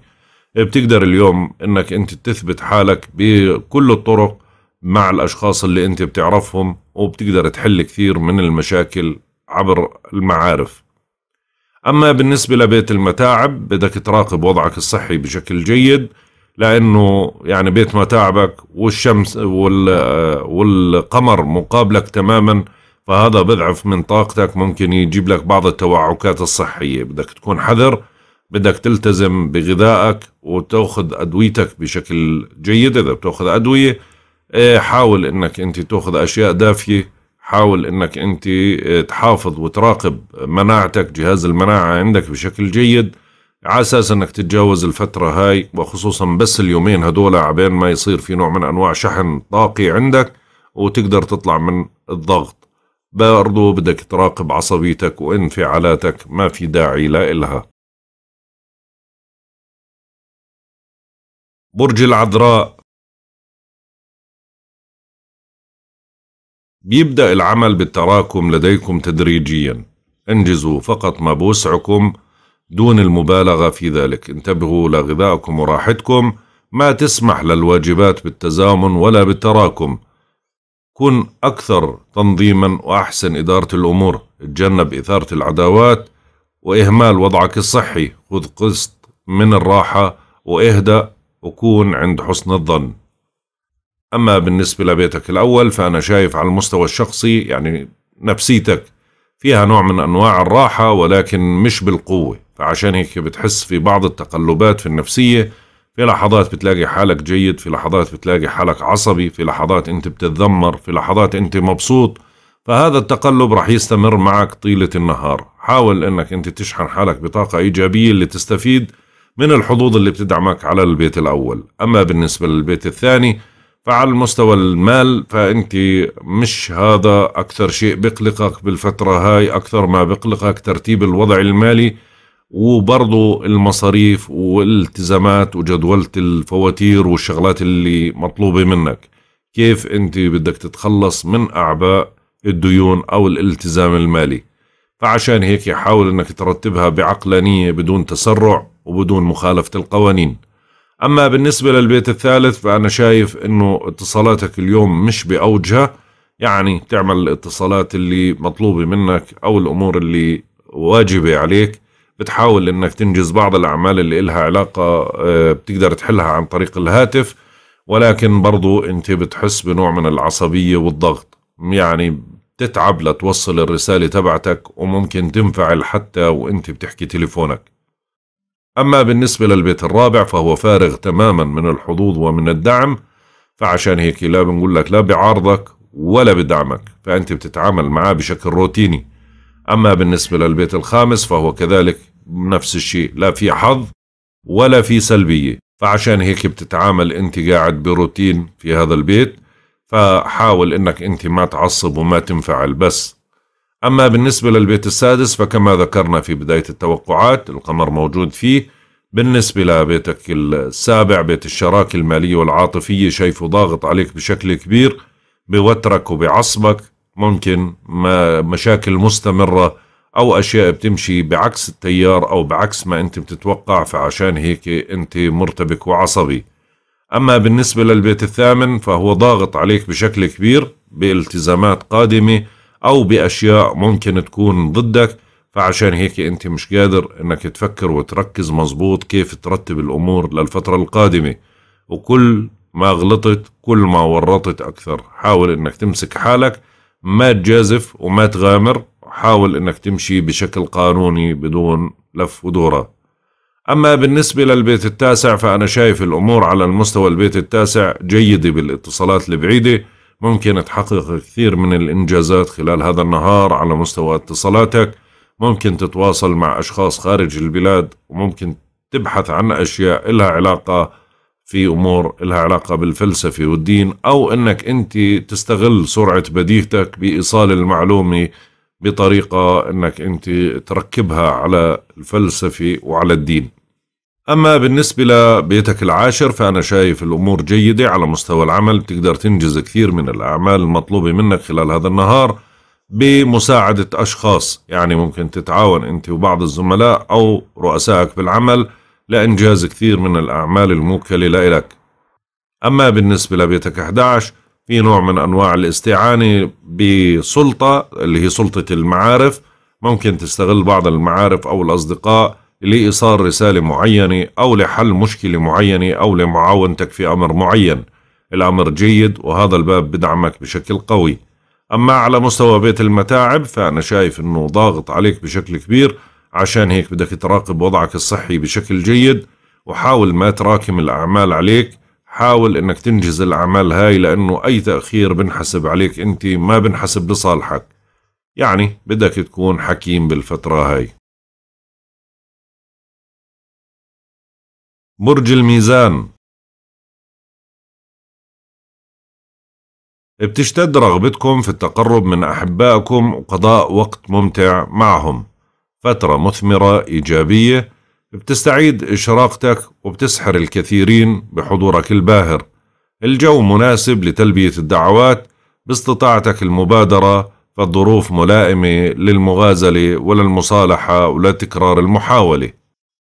بتقدر اليوم انك انت تثبت حالك بكل الطرق مع الاشخاص اللي انت بتعرفهم وبتقدر تحل كثير من المشاكل عبر المعارف اما بالنسبه لبيت المتاعب بدك تراقب وضعك الصحي بشكل جيد لانه يعني بيت متاعبك والشمس والقمر مقابلك تماما فهذا بضعف من طاقتك ممكن يجيب لك بعض التوعكات الصحيه بدك تكون حذر بدك تلتزم بغذائك وتاخذ ادويتك بشكل جيد اذا بتاخذ ادويه إيه، حاول انك انت تاخذ اشياء دافيه حاول انك انت إيه، تحافظ وتراقب مناعتك جهاز المناعه عندك بشكل جيد على اساس انك تتجاوز الفتره هاي وخصوصا بس اليومين هدول عبين ما يصير في نوع من انواع شحن طاقي عندك وتقدر تطلع من الضغط برضو بدك تراقب عصبيتك وانفعالاتك ما في داعي لا إلها برج العذراء بيبدأ العمل بالتراكم لديكم تدريجيا انجزوا فقط ما بوسعكم دون المبالغة في ذلك انتبهوا لغذائكم وراحتكم ما تسمح للواجبات بالتزامن ولا بالتراكم كن أكثر تنظيما وأحسن إدارة الأمور اتجنب إثارة العداوات وإهمال وضعك الصحي خذ قسط من الراحة وإهدأ وكون عند حسن الظن أما بالنسبة لبيتك الأول فأنا شايف على المستوى الشخصي يعني نفسيتك فيها نوع من أنواع الراحة ولكن مش بالقوة فعشان هيك بتحس في بعض التقلبات في النفسية في لحظات بتلاقي حالك جيد في لحظات بتلاقي حالك عصبي في لحظات أنت بتتذمر في لحظات أنت مبسوط فهذا التقلب رح يستمر معك طيلة النهار حاول أنك أنت تشحن حالك بطاقة إيجابية اللي تستفيد من الحظوظ اللي بتدعمك على البيت الأول أما بالنسبة للبيت الثاني فعلى مستوى المال فأنت مش هذا أكثر شيء بقلقك بالفترة هاي أكثر ما بقلقك ترتيب الوضع المالي وبرضو المصاريف والالتزامات وجدولة الفواتير والشغلات اللي مطلوبة منك كيف أنت بدك تتخلص من أعباء الديون أو الالتزام المالي فعشان هيك حاول أنك ترتبها بعقلانية بدون تسرع وبدون مخالفة القوانين أما بالنسبة للبيت الثالث فأنا شايف أنه اتصالاتك اليوم مش بأوجها يعني تعمل الاتصالات اللي مطلوبة منك أو الأمور اللي واجبة عليك بتحاول أنك تنجز بعض الأعمال اللي إلها علاقة آه، بتقدر تحلها عن طريق الهاتف ولكن برضو أنت بتحس بنوع من العصبية والضغط يعني تتعب لتوصل الرسالة تبعتك وممكن تنفعل حتى وانت بتحكي تليفونك أما بالنسبة للبيت الرابع فهو فارغ تماما من الحظوظ ومن الدعم فعشان هيك لا بنقول لك لا بعارضك ولا بدعمك فأنت بتتعامل معاه بشكل روتيني أما بالنسبة للبيت الخامس فهو كذلك نفس الشيء لا في حظ ولا في سلبية فعشان هيك بتتعامل أنت قاعد بروتين في هذا البيت فحاول أنك أنت ما تعصب وما تنفعل بس أما بالنسبة للبيت السادس فكما ذكرنا في بداية التوقعات القمر موجود فيه بالنسبة لبيتك السابع بيت الشراكة المالية والعاطفية شايفه ضاغط عليك بشكل كبير بوترك وبعصبك ممكن ما مشاكل مستمرة أو أشياء بتمشي بعكس التيار أو بعكس ما أنت بتتوقع فعشان هيك أنت مرتبك وعصبي أما بالنسبة للبيت الثامن فهو ضاغط عليك بشكل كبير بالتزامات قادمة او باشياء ممكن تكون ضدك فعشان هيك انت مش قادر انك تفكر وتركز مظبوط كيف ترتب الامور للفترة القادمة وكل ما غلطت كل ما ورطت اكثر حاول انك تمسك حالك ما تجازف وما تغامر حاول انك تمشي بشكل قانوني بدون لف ودورة اما بالنسبة للبيت التاسع فانا شايف الامور على المستوى البيت التاسع جيدة بالاتصالات البعيدة ممكن تحقق كثير من الإنجازات خلال هذا النهار على مستوى اتصالاتك ممكن تتواصل مع أشخاص خارج البلاد وممكن تبحث عن أشياء إلها علاقة في أمور إلها علاقة بالفلسفة والدين أو أنك أنت تستغل سرعة بديهتك بإيصال المعلومة بطريقة أنك أنت تركبها على الفلسفة وعلى الدين أما بالنسبة لبيتك العاشر فأنا شايف الأمور جيدة على مستوى العمل بتقدر تنجز كثير من الأعمال المطلوبة منك خلال هذا النهار بمساعدة أشخاص يعني ممكن تتعاون أنت وبعض الزملاء أو رؤسائك بالعمل لإنجاز كثير من الأعمال الموكلة لإلك أما بالنسبة لبيتك 11 في نوع من أنواع الاستعانة بسلطة اللي هي سلطة المعارف ممكن تستغل بعض المعارف أو الأصدقاء لإيصال رسالة معينة أو لحل مشكلة معينة أو لمعاونتك في أمر معين الأمر جيد وهذا الباب بدعمك بشكل قوي أما على مستوى بيت المتاعب فأنا شايف أنه ضاغط عليك بشكل كبير عشان هيك بدك تراقب وضعك الصحي بشكل جيد وحاول ما تراكم الأعمال عليك حاول أنك تنجز الأعمال هاي لأنه أي تأخير بنحسب عليك أنت ما بنحسب لصالحك يعني بدك تكون حكيم بالفترة هاي برج الميزان بتشتد رغبتكم في التقرب من أحبائكم وقضاء وقت ممتع معهم فترة مثمرة إيجابية بتستعيد إشراقتك وبتسحر الكثيرين بحضورك الباهر الجو مناسب لتلبية الدعوات باستطاعتك المبادرة فالظروف ملائمة للمغازلة وللمصالحة ولتكرار المحاولة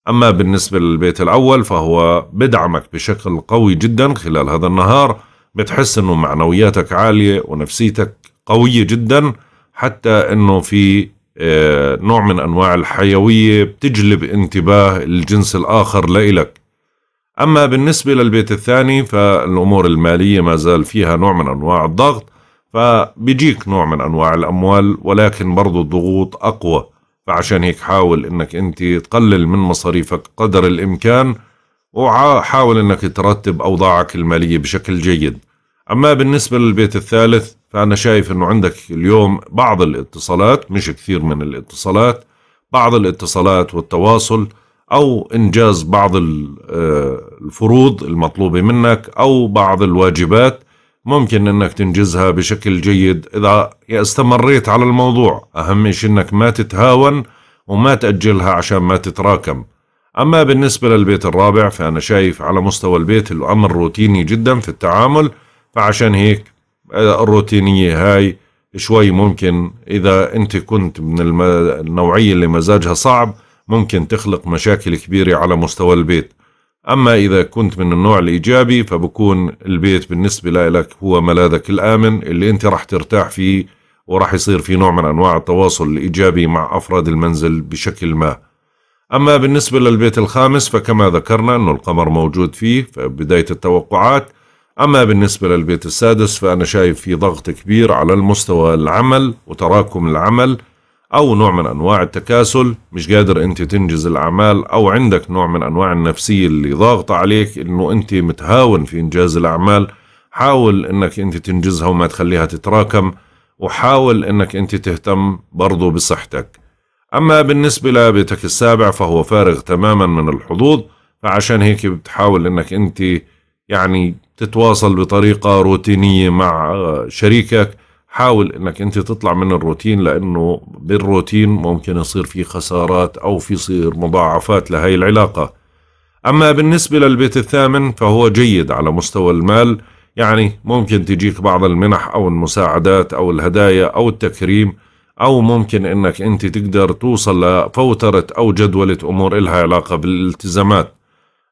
أما بالنسبة للبيت الأول فهو بدعمك بشكل قوي جدا خلال هذا النهار بتحس أنه معنوياتك عالية ونفسيتك قوية جدا حتى أنه في آه، نوع من أنواع الحيوية بتجلب انتباه الجنس الآخر لإلك أما بالنسبة للبيت الثاني فالأمور المالية ما زال فيها نوع من أنواع الضغط فبيجيك نوع من أنواع الأموال ولكن برضو الضغوط أقوى فعشان هيك حاول انك انت تقلل من مصاريفك قدر الامكان وحاول انك ترتب اوضاعك الماليه بشكل جيد اما بالنسبه للبيت الثالث فانا شايف انه عندك اليوم بعض الاتصالات مش كثير من الاتصالات بعض الاتصالات والتواصل او انجاز بعض آه، الفروض المطلوبه منك او بعض الواجبات ممكن انك تنجزها بشكل جيد اذا استمريت على الموضوع اهم شيء انك ما تتهاون وما تأجلها عشان ما تتراكم اما بالنسبة للبيت الرابع فانا شايف على مستوى البيت الامر روتيني جدا في التعامل فعشان هيك آه، الروتينية هاي شوي ممكن اذا انت كنت من النوعية اللي مزاجها صعب ممكن تخلق مشاكل كبيرة على مستوى البيت أما إذا كنت من النوع الإيجابي فبكون البيت بالنسبة لك هو ملاذك الآمن اللي أنت راح ترتاح فيه وراح يصير في نوع من أنواع التواصل الإيجابي مع أفراد المنزل بشكل ما أما بالنسبة للبيت الخامس فكما ذكرنا أنه القمر موجود فيه في بداية التوقعات أما بالنسبة للبيت السادس فأنا شايف في ضغط كبير على المستوى العمل وتراكم العمل أو نوع من أنواع التكاسل مش قادر أنت تنجز الأعمال أو عندك نوع من أنواع النفسية اللي ضاغطة عليك أنه أنت متهاون في إنجاز الأعمال حاول أنك أنت تنجزها وما تخليها تتراكم وحاول أنك أنت تهتم برضو بصحتك أما بالنسبة لبيتك السابع فهو فارغ تماما من الحظوظ فعشان هيك بتحاول أنك أنت يعني تتواصل بطريقة روتينية مع شريكك حاول انك انت تطلع من الروتين لانه بالروتين ممكن يصير في خسارات او في يصير مضاعفات لهي العلاقه اما بالنسبه للبيت الثامن فهو جيد على مستوى المال يعني ممكن تجيك بعض المنح او المساعدات او الهدايا او التكريم او ممكن انك انت تقدر توصل لفوتره او جدوله امور إلها علاقه بالالتزامات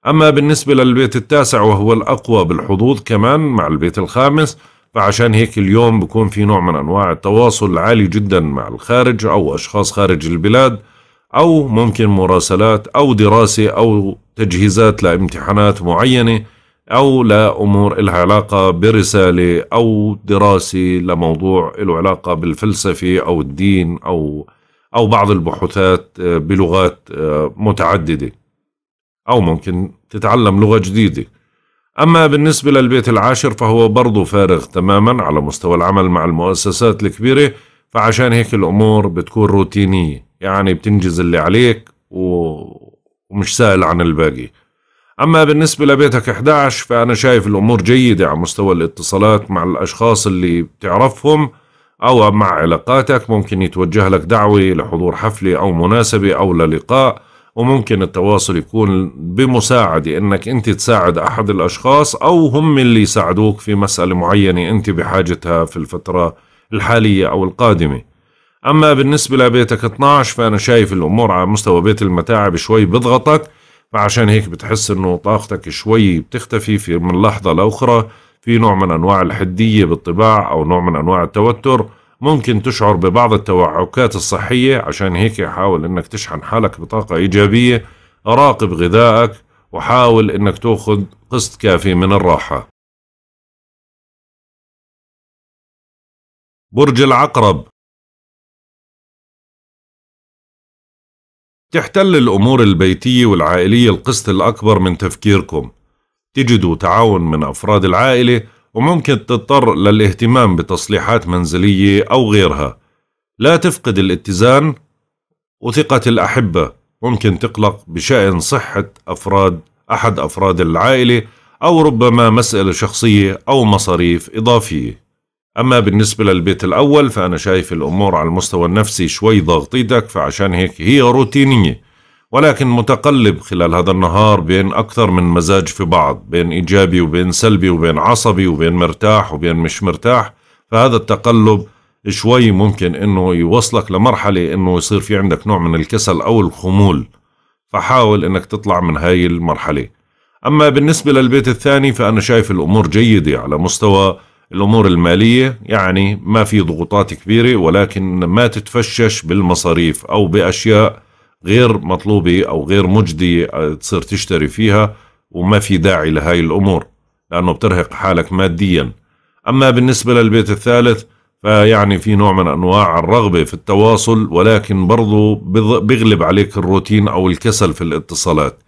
اما بالنسبه للبيت التاسع وهو الاقوى بالحظوظ كمان مع البيت الخامس فعشان هيك اليوم بكون في نوع من أنواع التواصل عالي جدا مع الخارج أو أشخاص خارج البلاد أو ممكن مراسلات أو دراسة أو تجهيزات لامتحانات معينة أو لأمور لها علاقة برسالة أو دراسة لموضوع له علاقة بالفلسفة أو الدين أو أو بعض البحوثات آه، بلغات آه، متعددة أو ممكن تتعلم لغة جديدة أما بالنسبة للبيت العاشر فهو برضه فارغ تماما على مستوى العمل مع المؤسسات الكبيرة فعشان هيك الأمور بتكون روتينية يعني بتنجز اللي عليك و... ومش سائل عن الباقي أما بالنسبة لبيتك 11 فأنا شايف الأمور جيدة على مستوى الاتصالات مع الأشخاص اللي بتعرفهم أو مع علاقاتك ممكن يتوجه لك دعوة لحضور حفلة أو مناسبة أو للقاء وممكن التواصل يكون بمساعدة انك انت تساعد احد الاشخاص او هم اللي يساعدوك في مسألة معينة انت بحاجتها في الفترة الحالية او القادمة اما بالنسبة لبيتك 12 فانا شايف الامور على مستوى بيت المتاعب شوي بضغطك فعشان هيك بتحس انه طاقتك شوي بتختفي في من لحظة لاخرى في نوع من انواع الحدية بالطباع او نوع من انواع التوتر ممكن تشعر ببعض التوعكات الصحية عشان هيك حاول انك تشحن حالك بطاقة ايجابية راقب غذائك وحاول انك تاخذ قسط كافي من الراحة برج العقرب تحتل الأمور البيتية والعائلية القسط الأكبر من تفكيركم تجدوا تعاون من أفراد العائلة وممكن تضطر للاهتمام بتصليحات منزلية أو غيرها لا تفقد الاتزان وثقة الأحبة ممكن تقلق بشأن صحة أفراد أحد أفراد العائلة أو ربما مسألة شخصية أو مصاريف إضافية أما بالنسبة للبيت الأول فأنا شايف الأمور على المستوى النفسي شوي ضاغطيتك فعشان هيك هي روتينية ولكن متقلب خلال هذا النهار بين أكثر من مزاج في بعض بين إيجابي وبين سلبي وبين عصبي وبين مرتاح وبين مش مرتاح فهذا التقلب شوي ممكن أنه يوصلك لمرحلة أنه يصير في عندك نوع من الكسل أو الخمول فحاول أنك تطلع من هاي المرحلة أما بالنسبة للبيت الثاني فأنا شايف الأمور جيدة على مستوى الأمور المالية يعني ما في ضغوطات كبيرة ولكن ما تتفشش بالمصاريف أو بأشياء غير مطلوبة أو غير مجدية آه، تصير تشتري فيها وما في داعي لهاي الأمور لأنه بترهق حالك ماديا أما بالنسبة للبيت الثالث فيعني في نوع من أنواع الرغبة في التواصل ولكن برضو بيغلب عليك الروتين أو الكسل في الاتصالات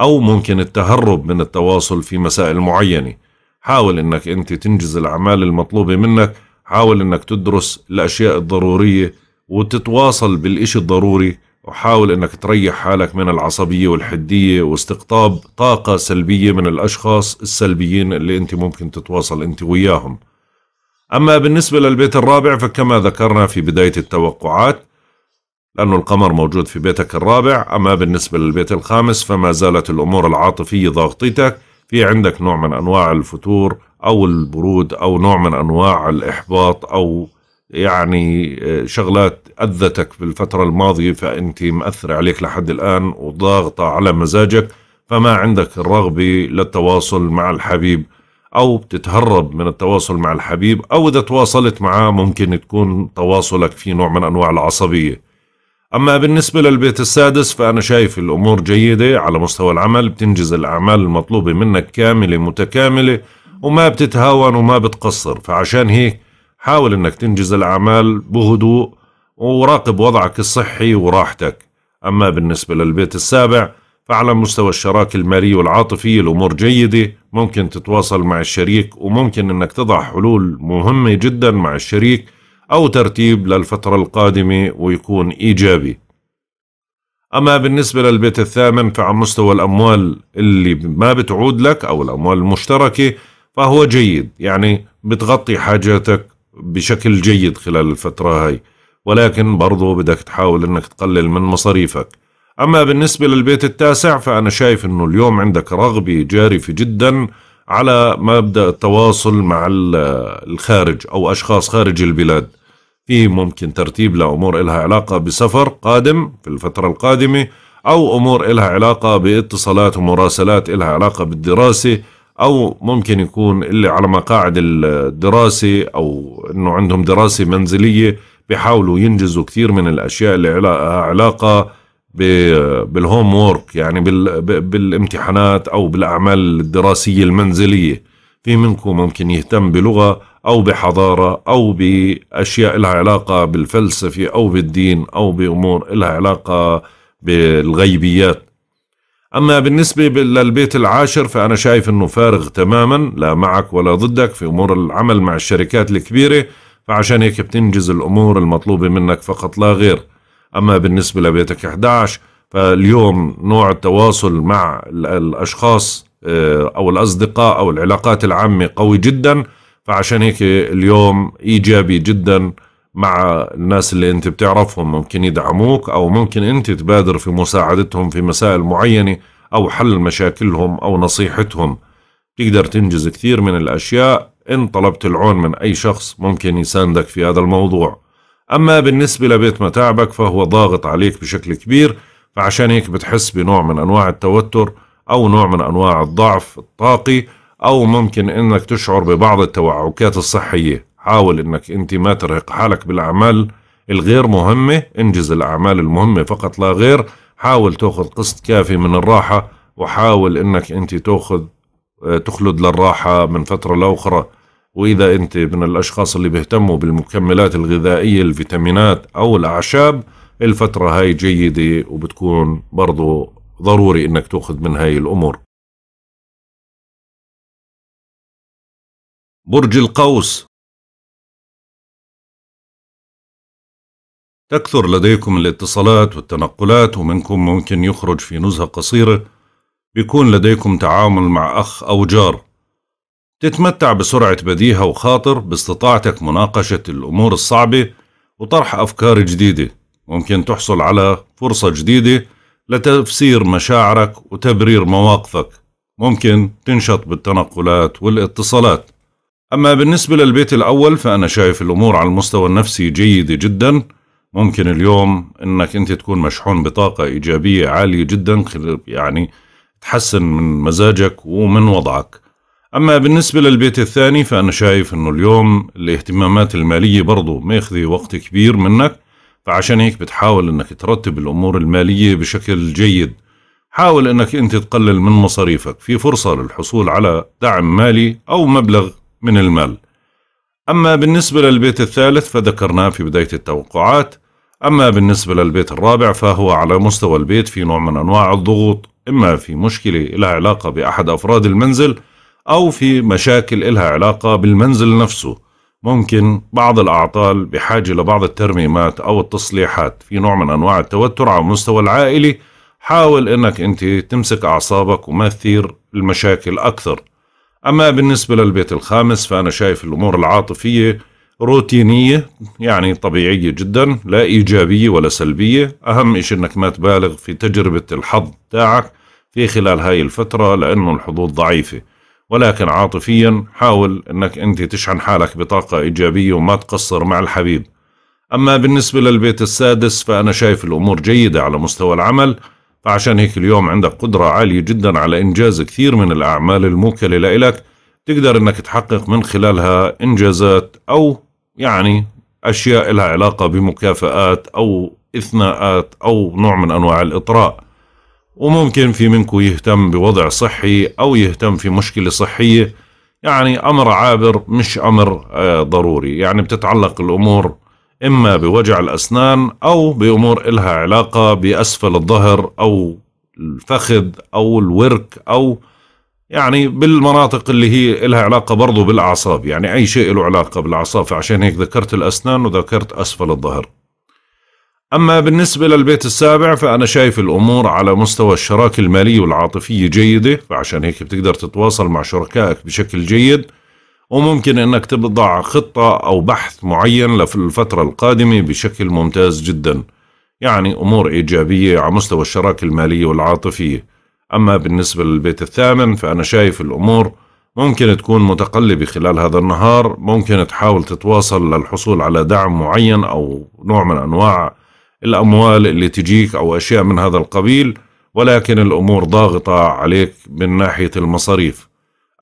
أو ممكن التهرب من التواصل في مسائل معينة حاول أنك أنت تنجز الأعمال المطلوبة منك حاول أنك تدرس الأشياء الضرورية وتتواصل بالإشي الضروري وحاول انك تريح حالك من العصبية والحدية واستقطاب طاقة سلبية من الاشخاص السلبيين اللي انت ممكن تتواصل انت وياهم اما بالنسبة للبيت الرابع فكما ذكرنا في بداية التوقعات لأنه القمر موجود في بيتك الرابع أما بالنسبة للبيت الخامس فما زالت الأمور العاطفية ضاغطتك في عندك نوع من أنواع الفتور أو البرود أو نوع من أنواع الإحباط أو يعني آه، شغلات أذتك في الفترة الماضية فأنت مأثرة عليك لحد الآن وضاغطة على مزاجك فما عندك الرغبة للتواصل مع الحبيب أو بتتهرب من التواصل مع الحبيب أو إذا تواصلت معه ممكن تكون تواصلك في نوع من أنواع العصبية أما بالنسبة للبيت السادس فأنا شايف الأمور جيدة على مستوى العمل بتنجز الأعمال المطلوبة منك كاملة متكاملة وما بتتهاون وما بتقصر فعشان هيك حاول انك تنجز الاعمال بهدوء وراقب وضعك الصحي وراحتك اما بالنسبة للبيت السابع فعلى مستوى الشراكة المالية والعاطفية الامور جيدة ممكن تتواصل مع الشريك وممكن انك تضع حلول مهمة جدا مع الشريك او ترتيب للفترة القادمة ويكون ايجابي أما بالنسبة للبيت الثامن فعلى مستوى الأموال اللي ما بتعود لك أو الأموال المشتركة فهو جيد يعني بتغطي حاجاتك بشكل جيد خلال الفترة هاي ولكن برضو بدك تحاول انك تقلل من مصاريفك اما بالنسبة للبيت التاسع فانا شايف انه اليوم عندك رغبة جارفة جدا على مبدأ التواصل مع الخارج او اشخاص خارج البلاد في ممكن ترتيب لامور لها علاقة بسفر قادم في الفترة القادمة او امور لها علاقة باتصالات ومراسلات لها علاقة بالدراسة او ممكن يكون اللي على مقاعد الدراسه او انه عندهم دراسه منزليه بيحاولوا ينجزوا كثير من الاشياء اللي علاقه بالهوم وورك يعني بالامتحانات او بالاعمال الدراسيه المنزليه في منكم ممكن يهتم بلغه او بحضاره او باشياء لها علاقه بالفلسفه او بالدين او بامور لها علاقه بالغيبيات أما بالنسبة للبيت العاشر فأنا شايف أنه فارغ تماما لا معك ولا ضدك في أمور العمل مع الشركات الكبيرة فعشان هيك بتنجز الأمور المطلوبة منك فقط لا غير أما بالنسبة لبيتك 11 فاليوم نوع التواصل مع الأشخاص آه، أو الأصدقاء أو العلاقات العامة قوي جدا فعشان هيك اليوم إيجابي جدا مع الناس اللي انت بتعرفهم ممكن يدعموك او ممكن انت تبادر في مساعدتهم في مسائل معينه او حل مشاكلهم او نصيحتهم تقدر تنجز كثير من الاشياء ان طلبت العون من اي شخص ممكن يساندك في هذا الموضوع اما بالنسبه لبيت متاعبك فهو ضاغط عليك بشكل كبير فعشان هيك بتحس بنوع من انواع التوتر او نوع من انواع الضعف الطاقي او ممكن انك تشعر ببعض التوعكات الصحيه حاول انك انت ما ترهق حالك بالاعمال الغير مهمة انجز الاعمال المهمة فقط لا غير حاول تاخذ قسط كافي من الراحة وحاول انك انت تاخذ آه، تخلد للراحة من فترة لاخرى واذا انت من الاشخاص اللي بيهتموا بالمكملات الغذائية الفيتامينات او الاعشاب الفترة هاي جيدة وبتكون برضو ضروري انك تاخذ من هاي الامور برج القوس تكثر لديكم الاتصالات والتنقلات ومنكم ممكن يخرج في نزهة قصيرة بيكون لديكم تعامل مع أخ أو جار تتمتع بسرعة بديهة وخاطر باستطاعتك مناقشة الأمور الصعبة وطرح أفكار جديدة ممكن تحصل على فرصة جديدة لتفسير مشاعرك وتبرير مواقفك ممكن تنشط بالتنقلات والاتصالات أما بالنسبة للبيت الأول فأنا شايف الأمور على المستوى النفسي جيدة جداً ممكن اليوم انك انت تكون مشحون بطاقه ايجابيه عاليه جدا يعني تحسن من مزاجك ومن وضعك اما بالنسبه للبيت الثاني فانا شايف انه اليوم الاهتمامات الماليه برضه ماخذه وقت كبير منك فعشان هيك بتحاول انك ترتب الامور الماليه بشكل جيد حاول انك انت تقلل من مصاريفك في فرصه للحصول على دعم مالي او مبلغ من المال اما بالنسبه للبيت الثالث فذكرناه في بدايه التوقعات أما بالنسبة للبيت الرابع فهو على مستوى البيت في نوع من أنواع الضغوط إما في مشكلة لها علاقة بأحد أفراد المنزل أو في مشاكل لها علاقة بالمنزل نفسه ممكن بعض الأعطال بحاجة لبعض الترميمات أو التصليحات في نوع من أنواع التوتر على مستوى العائلي حاول أنك أنت تمسك أعصابك وما تثير المشاكل أكثر أما بالنسبة للبيت الخامس فأنا شايف الأمور العاطفية روتينية يعني طبيعية جدا لا إيجابية ولا سلبية أهم إشي أنك ما تبالغ في تجربة الحظ تاعك في خلال هاي الفترة لأنه الحظوظ ضعيفة ولكن عاطفيا حاول أنك أنت تشحن حالك بطاقة إيجابية وما تقصر مع الحبيب أما بالنسبة للبيت السادس فأنا شايف الأمور جيدة على مستوى العمل فعشان هيك اليوم عندك قدرة عالية جدا على إنجاز كثير من الأعمال الموكلة لإلك تقدر أنك تحقق من خلالها إنجازات أو يعني أشياء لها علاقة بمكافآت أو إثناءات أو نوع من أنواع الإطراء وممكن في منكم يهتم بوضع صحي أو يهتم في مشكلة صحية يعني أمر عابر مش أمر آه، ضروري يعني بتتعلق الأمور إما بوجع الأسنان أو بأمور إلها علاقة بأسفل الظهر أو الفخذ أو الورك أو يعني بالمناطق اللي هي لها علاقة برضو بالأعصاب يعني أي شيء له علاقة بالأعصاب فعشان هيك ذكرت الأسنان وذكرت أسفل الظهر أما بالنسبة للبيت السابع فأنا شايف الأمور على مستوى الشراكة المالية والعاطفية جيدة فعشان هيك بتقدر تتواصل مع شركائك بشكل جيد وممكن أنك تضع خطة أو بحث معين للفترة القادمة بشكل ممتاز جدا يعني أمور إيجابية على مستوى الشراكة المالية والعاطفية أما بالنسبة للبيت الثامن فأنا شايف الأمور ممكن تكون متقلبة خلال هذا النهار ممكن تحاول تتواصل للحصول على دعم معين أو نوع من أنواع الأموال اللي تجيك أو أشياء من هذا القبيل ولكن الأمور ضاغطة عليك من ناحية المصاريف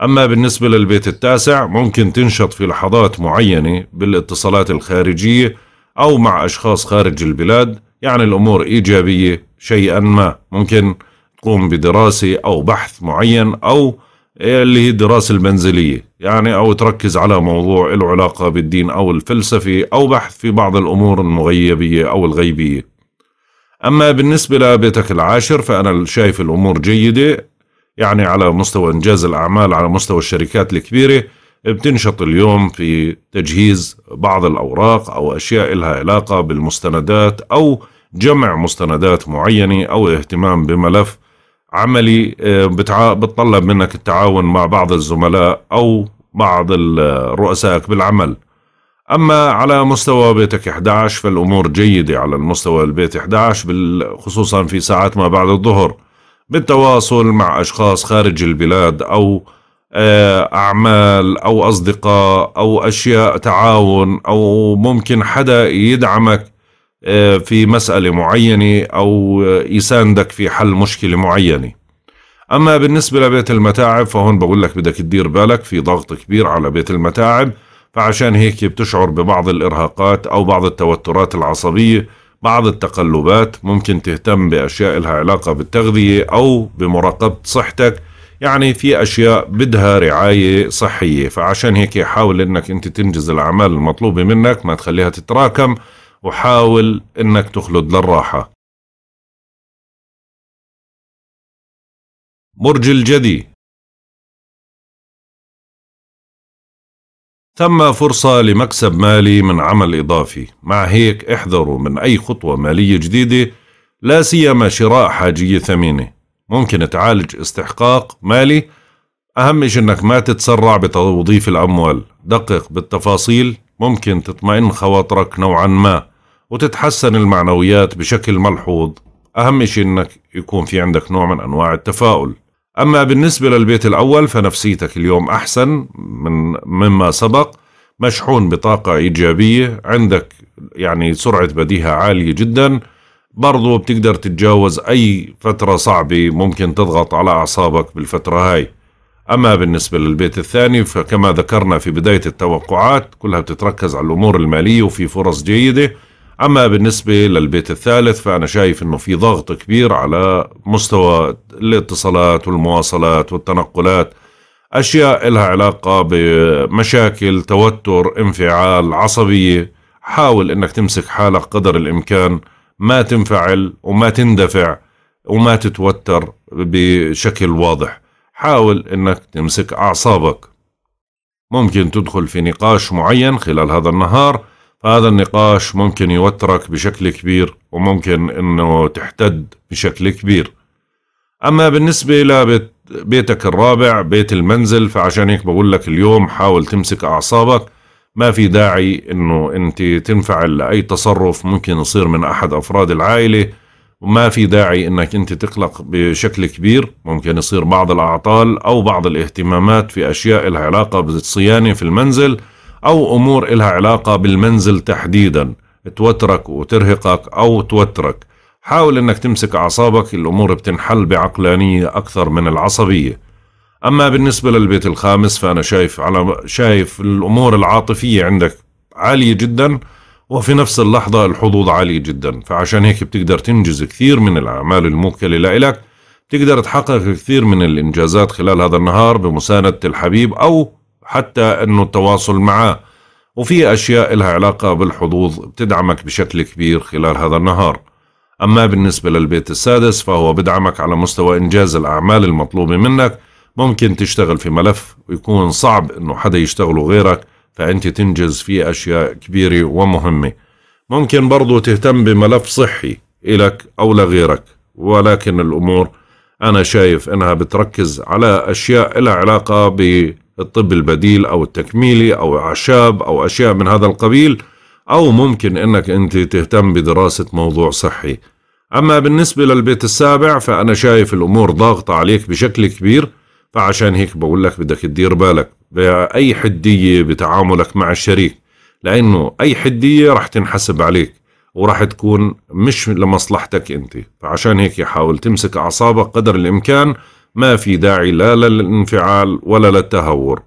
أما بالنسبة للبيت التاسع ممكن تنشط في لحظات معينة بالاتصالات الخارجية أو مع أشخاص خارج البلاد يعني الأمور إيجابية شيئا ما ممكن تقوم بدراسة أو بحث معين أو اللي هي الدراسة المنزلية يعني أو تركز على موضوع له علاقة بالدين أو الفلسفة أو بحث في بعض الأمور المغيبية أو الغيبية أما بالنسبة لبيتك العاشر فأنا شايف الأمور جيدة يعني على مستوى إنجاز الأعمال على مستوى الشركات الكبيرة بتنشط اليوم في تجهيز بعض الأوراق أو أشياء إلها علاقة بالمستندات أو جمع مستندات معينة أو اهتمام بملف عملي آه، بتطلب منك التعاون مع بعض الزملاء أو بعض رؤسائك بالعمل أما على مستوى بيتك 11 فالأمور جيدة على المستوى البيت 11 خصوصا في ساعات ما بعد الظهر بالتواصل مع أشخاص خارج البلاد أو آه، أعمال أو أصدقاء أو أشياء تعاون أو ممكن حدا يدعمك آه، في مسألة معينة أو يساندك في حل مشكلة معينة أما بالنسبة لبيت المتاعب فهون بقول لك بدك تدير بالك في ضغط كبير على بيت المتاعب فعشان هيك بتشعر ببعض الإرهاقات أو بعض التوترات العصبية بعض التقلبات ممكن تهتم بأشياء لها علاقة بالتغذية أو بمراقبة صحتك يعني في أشياء بدها رعاية صحية فعشان هيك حاول أنك أنت تنجز الأعمال المطلوبة منك ما تخليها تتراكم وحاول انك تخلد للراحة برج الجدي تم فرصة لمكسب مالي من عمل إضافي مع هيك احذروا من أي خطوة مالية جديدة لا سيما شراء حاجية ثمينة ممكن تعالج استحقاق مالي أهم شيء أنك ما تتسرع بتوظيف الأموال دقق بالتفاصيل ممكن تطمئن خواطرك نوعا ما وتتحسن المعنويات بشكل ملحوظ أهم شيء أنك يكون في عندك نوع من أنواع التفاؤل أما بالنسبة للبيت الأول فنفسيتك اليوم أحسن من مما سبق مشحون بطاقة إيجابية عندك يعني سرعة بديهة عالية جدا برضو بتقدر تتجاوز أي فترة صعبة ممكن تضغط على أعصابك بالفترة هاي أما بالنسبة للبيت الثاني فكما ذكرنا في بداية التوقعات كلها بتتركز على الأمور المالية وفي فرص جيدة أما بالنسبة للبيت الثالث فأنا شايف أنه في ضغط كبير على مستوى الاتصالات والمواصلات والتنقلات أشياء لها علاقة بمشاكل توتر انفعال عصبية حاول أنك تمسك حالك قدر الإمكان ما تنفعل وما تندفع وما تتوتر بشكل واضح حاول أنك تمسك أعصابك ممكن تدخل في نقاش معين خلال هذا النهار هذا النقاش ممكن يوترك بشكل كبير وممكن انه تحتد بشكل كبير اما بالنسبة الى بيتك الرابع بيت المنزل فعشان هيك بقول لك اليوم حاول تمسك اعصابك ما في داعي انه انت تنفعل لاي تصرف ممكن يصير من احد افراد العائله وما في داعي انك انت تقلق بشكل كبير ممكن يصير بعض الاعطال او بعض الاهتمامات في اشياء العلاقة بالصيانه في المنزل أو أمور إلها علاقة بالمنزل تحديدا توترك وترهقك أو توترك حاول أنك تمسك أعصابك الأمور بتنحل بعقلانية أكثر من العصبية أما بالنسبة للبيت الخامس فأنا شايف على شايف الأمور العاطفية عندك عالية جدا وفي نفس اللحظة الحظوظ عالية جدا فعشان هيك بتقدر تنجز كثير من الأعمال الموكلة لإلك تقدر تحقق كثير من الإنجازات خلال هذا النهار بمساندة الحبيب أو حتى انه التواصل معاه وفي اشياء لها علاقه بالحظوظ بتدعمك بشكل كبير خلال هذا النهار اما بالنسبه للبيت السادس فهو بدعمك على مستوى انجاز الاعمال المطلوبه منك ممكن تشتغل في ملف ويكون صعب انه حدا يشتغله غيرك فانت تنجز فيه اشياء كبيره ومهمه ممكن برضو تهتم بملف صحي إلك أو لغيرك ولكن الأمور أنا شايف أنها بتركز على أشياء لها علاقة الطب البديل أو التكميلي أو أعشاب أو أشياء من هذا القبيل أو ممكن أنك أنت تهتم بدراسة موضوع صحي أما بالنسبة للبيت السابع فأنا شايف الأمور ضاغطة عليك بشكل كبير فعشان هيك بقول لك بدك تدير بالك بأي حدية بتعاملك مع الشريك لأنه أي حدية رح تنحسب عليك وراح تكون مش لمصلحتك أنت فعشان هيك يحاول تمسك أعصابك قدر الإمكان ما في داعي لا للانفعال ولا للتهور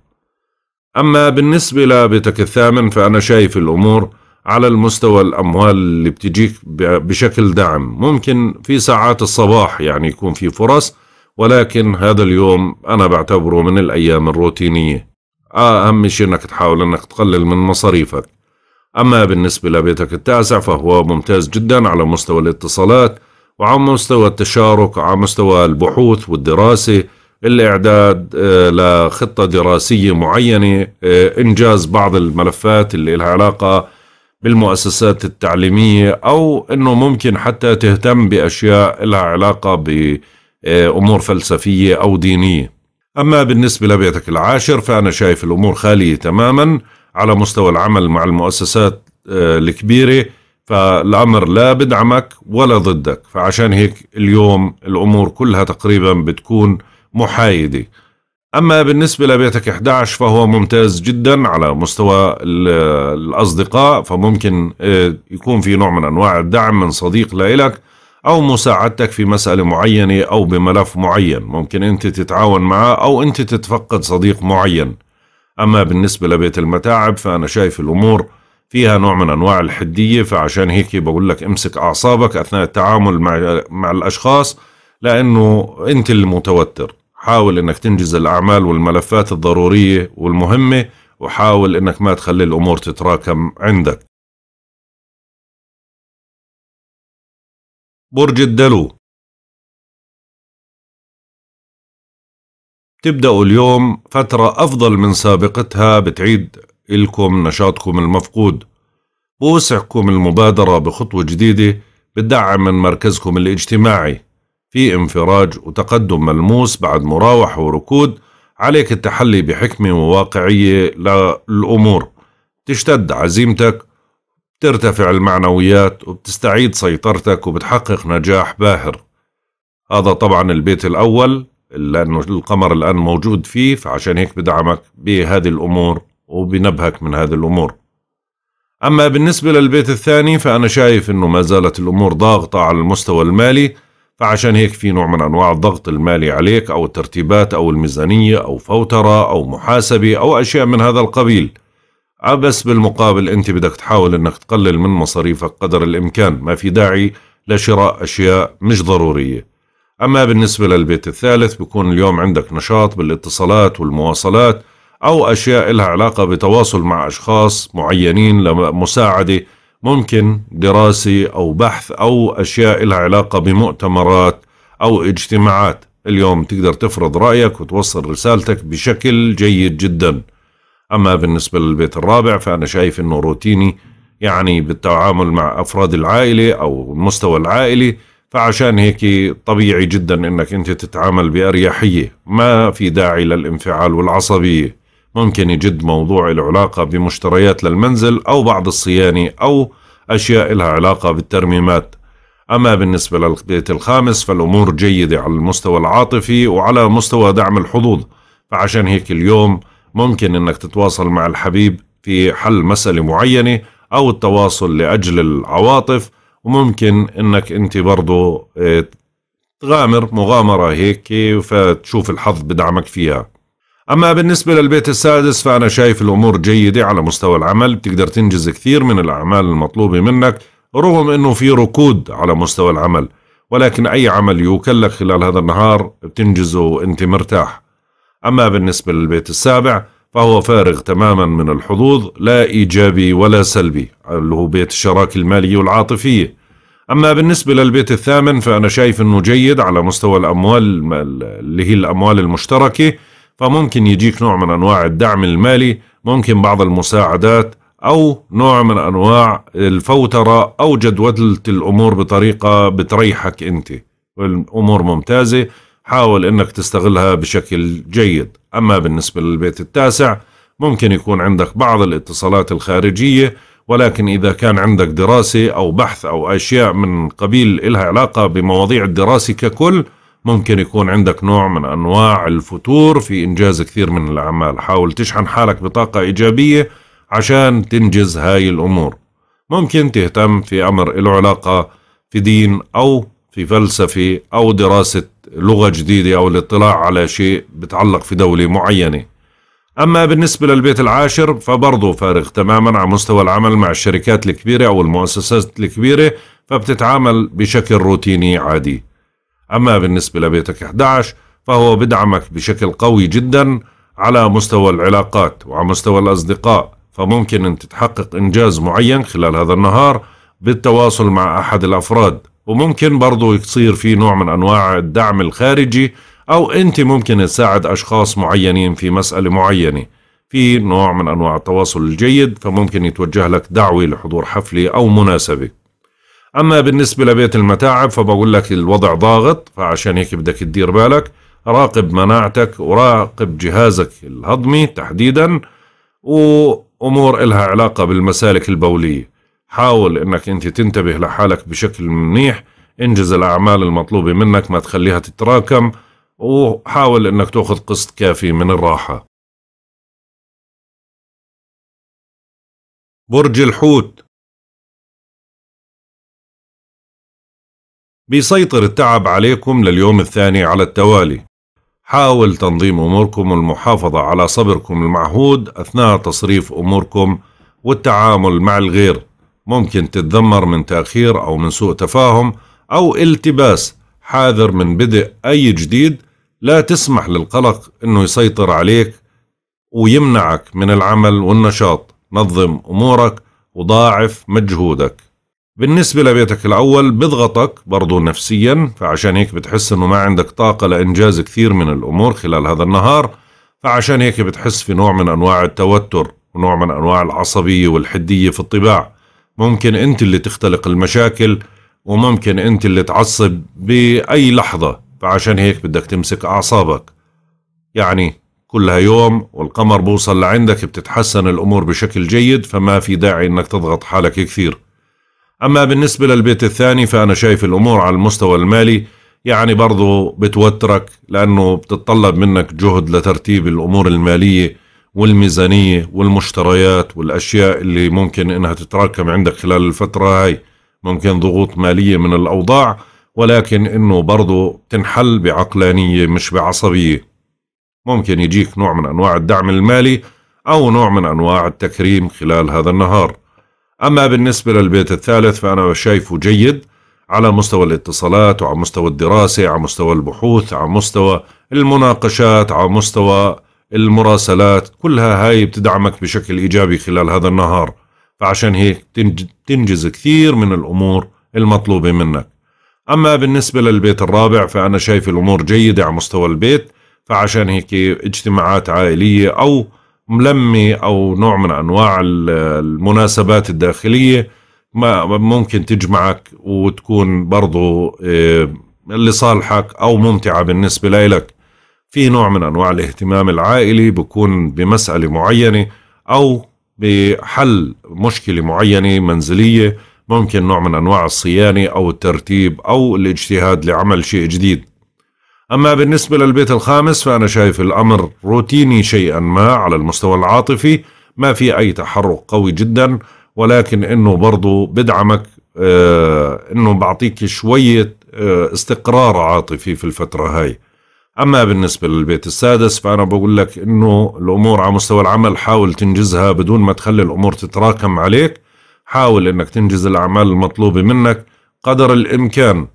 أما بالنسبة لبيتك الثامن فأنا شايف الأمور على المستوى الأموال اللي بتجيك بشكل دعم ممكن في ساعات الصباح يعني يكون في فرص ولكن هذا اليوم أنا بعتبره من الأيام الروتينية آه، أهم شيء أنك تحاول أنك تقلل من مصاريفك أما بالنسبة لبيتك التاسع فهو ممتاز جدا على مستوى الاتصالات وعلى مستوى التشارك على مستوى البحوث والدراسة الإعداد آه، لخطة دراسية معينة آه، إنجاز بعض الملفات اللي لها علاقة بالمؤسسات التعليمية أو أنه ممكن حتى تهتم بأشياء لها علاقة بأمور فلسفية أو دينية أما بالنسبة لبيتك العاشر فأنا شايف الأمور خالية تماما على مستوى العمل مع المؤسسات آه، الكبيرة فالأمر لا بدعمك ولا ضدك فعشان هيك اليوم الأمور كلها تقريبا بتكون محايدة أما بالنسبة لبيتك 11 فهو ممتاز جدا على مستوى الأصدقاء فممكن آه، يكون في نوع من أنواع الدعم من صديق لإلك أو مساعدتك في مسألة معينة أو بملف معين ممكن أنت تتعاون معه أو أنت تتفقد صديق معين أما بالنسبة لبيت المتاعب فأنا شايف الأمور فيها نوع من أنواع الحدية فعشان هيك بقول لك امسك أعصابك أثناء التعامل مع, مع الأشخاص لأنه أنت المتوتر حاول أنك تنجز الأعمال والملفات الضرورية والمهمة وحاول أنك ما تخلي الأمور تتراكم عندك برج الدلو تبدأ اليوم فترة أفضل من سابقتها بتعيد إلكم نشاطكم المفقود بوسعكم المبادرة بخطوة جديدة بالدعم من مركزكم الاجتماعي في انفراج وتقدم ملموس بعد مراوح وركود عليك التحلي بحكمة وواقعية للأمور تشتد عزيمتك بترتفع المعنويات وبتستعيد سيطرتك وبتحقق نجاح باهر هذا طبعا البيت الأول لأنه القمر الآن موجود فيه فعشان هيك بدعمك بهذه الأمور وبنبهك من هذه الأمور أما بالنسبة للبيت الثاني فأنا شايف أنه ما زالت الأمور ضاغطة على المستوى المالي فعشان هيك في نوع من أنواع الضغط المالي عليك أو الترتيبات أو الميزانية أو فوترة أو محاسبة أو أشياء من هذا القبيل آه، بس بالمقابل أنت بدك تحاول أنك تقلل من مصاريفك قدر الإمكان ما في داعي لشراء أشياء مش ضرورية أما بالنسبة للبيت الثالث بيكون اليوم عندك نشاط بالاتصالات والمواصلات أو أشياء لها علاقة بتواصل مع أشخاص معينين لمساعدة ممكن دراسة أو بحث أو أشياء لها علاقة بمؤتمرات أو اجتماعات اليوم تقدر تفرض رأيك وتوصل رسالتك بشكل جيد جدا أما بالنسبة للبيت الرابع فأنا شايف أنه روتيني يعني بالتعامل مع أفراد العائلة أو المستوى العائلي فعشان هيك طبيعي جدا أنك أنت تتعامل بأريحية ما في داعي للانفعال والعصبية ممكن يجد موضوع له علاقة بمشتريات للمنزل أو بعض الصيانة أو أشياء لها علاقة بالترميمات أما بالنسبة للبيت الخامس فالأمور جيدة على المستوى العاطفي وعلى مستوى دعم الحظوظ فعشان هيك اليوم ممكن أنك تتواصل مع الحبيب في حل مسألة معينة أو التواصل لأجل العواطف وممكن أنك أنت برضو آه، تغامر مغامرة هيك فتشوف الحظ بدعمك فيها أما بالنسبة للبيت السادس فأنا شايف الأمور جيدة على مستوى العمل بتقدر تنجز كثير من الأعمال المطلوبة منك رغم أنه في ركود على مستوى العمل ولكن أي عمل يوكل لك خلال هذا النهار بتنجزه وأنت مرتاح أما بالنسبة للبيت السابع فهو فارغ تماما من الحظوظ لا إيجابي ولا سلبي اللي هو بيت الشراكة المالية والعاطفية أما بالنسبة للبيت الثامن فأنا شايف أنه جيد على مستوى الأموال اللي هي الأموال المشتركة فممكن يجيك نوع من أنواع الدعم المالي ممكن بعض المساعدات أو نوع من أنواع الفوترة أو جدولة الأمور بطريقة بتريحك أنت الأمور ممتازة حاول أنك تستغلها بشكل جيد أما بالنسبة للبيت التاسع ممكن يكون عندك بعض الاتصالات الخارجية ولكن إذا كان عندك دراسة أو بحث أو أشياء من قبيل إلها علاقة بمواضيع الدراسة ككل ممكن يكون عندك نوع من أنواع الفتور في إنجاز كثير من الأعمال حاول تشحن حالك بطاقة إيجابية عشان تنجز هاي الأمور ممكن تهتم في أمر له علاقة في دين أو في فلسفة أو دراسة لغة جديدة أو الاطلاع على شيء بتعلق في دولة معينة أما بالنسبة للبيت العاشر فبرضه فارغ تماما على مستوى العمل مع الشركات الكبيرة أو المؤسسات الكبيرة فبتتعامل بشكل روتيني عادي أما بالنسبة لبيتك 11 فهو بدعمك بشكل قوي جدا على مستوى العلاقات وعلى مستوى الأصدقاء فممكن أن تتحقق إنجاز معين خلال هذا النهار بالتواصل مع أحد الأفراد وممكن برضو يصير في نوع من أنواع الدعم الخارجي أو أنت ممكن تساعد أشخاص معينين في مسألة معينة في نوع من أنواع التواصل الجيد فممكن يتوجه لك دعوة لحضور حفلة أو مناسبة اما بالنسبه لبيت المتاعب فبقول لك الوضع ضاغط فعشان هيك بدك تدير بالك راقب مناعتك وراقب جهازك الهضمي تحديدا وامور إلها علاقه بالمسالك البوليه حاول انك انت تنتبه لحالك بشكل منيح انجز الاعمال المطلوبه منك ما تخليها تتراكم وحاول انك تاخذ قسط كافي من الراحه برج الحوت بيسيطر التعب عليكم لليوم الثاني على التوالي حاول تنظيم أموركم والمحافظة على صبركم المعهود أثناء تصريف أموركم والتعامل مع الغير ممكن تتذمر من تأخير أو من سوء تفاهم أو التباس حاذر من بدء أي جديد لا تسمح للقلق أنه يسيطر عليك ويمنعك من العمل والنشاط نظم أمورك وضاعف مجهودك بالنسبة لبيتك الأول بضغطك برضو نفسيا فعشان هيك بتحس أنه ما عندك طاقة لإنجاز كثير من الأمور خلال هذا النهار فعشان هيك بتحس في نوع من أنواع التوتر ونوع من أنواع العصبية والحدية في الطباع ممكن أنت اللي تختلق المشاكل وممكن أنت اللي تعصب بأي لحظة فعشان هيك بدك تمسك أعصابك يعني كلها يوم والقمر بوصل لعندك بتتحسن الأمور بشكل جيد فما في داعي أنك تضغط حالك كثير أما بالنسبة للبيت الثاني فأنا شايف الأمور على المستوى المالي يعني برضه بتوترك لأنه بتتطلب منك جهد لترتيب الأمور المالية والميزانية والمشتريات والأشياء اللي ممكن إنها تتراكم عندك خلال الفترة هاي ممكن ضغوط مالية من الأوضاع ولكن إنه برضه تنحل بعقلانية مش بعصبية ممكن يجيك نوع من أنواع الدعم المالي أو نوع من أنواع التكريم خلال هذا النهار أما بالنسبة للبيت الثالث فأنا شايفه جيد على مستوى الاتصالات وعلى مستوى الدراسة على مستوى البحوث على مستوى المناقشات على مستوى المراسلات كلها هاي بتدعمك بشكل إيجابي خلال هذا النهار فعشان هيك تنجز كثير من الأمور المطلوبة منك أما بالنسبة للبيت الرابع فأنا شايف الأمور جيدة على مستوى البيت فعشان هيك اجتماعات عائلية أو ملمي او نوع من انواع المناسبات الداخليه ما ممكن تجمعك وتكون برضو آه، اللي صالحك او ممتعه بالنسبه لك في نوع من انواع الاهتمام العائلي بكون بمساله معينه او بحل مشكله معينه منزليه ممكن نوع من انواع الصيانه او الترتيب او الاجتهاد لعمل شيء جديد أما بالنسبة للبيت الخامس فأنا شايف الأمر روتيني شيئا ما على المستوى العاطفي ما في أي تحرك قوي جدا ولكن إنه برضو بدعمك آه، إنه بعطيك شوية آه، استقرار عاطفي في الفترة هاي أما بالنسبة للبيت السادس فأنا بقول لك إنه الأمور على مستوى العمل حاول تنجزها بدون ما تخلي الأمور تتراكم عليك حاول إنك تنجز الأعمال المطلوبة منك قدر الإمكان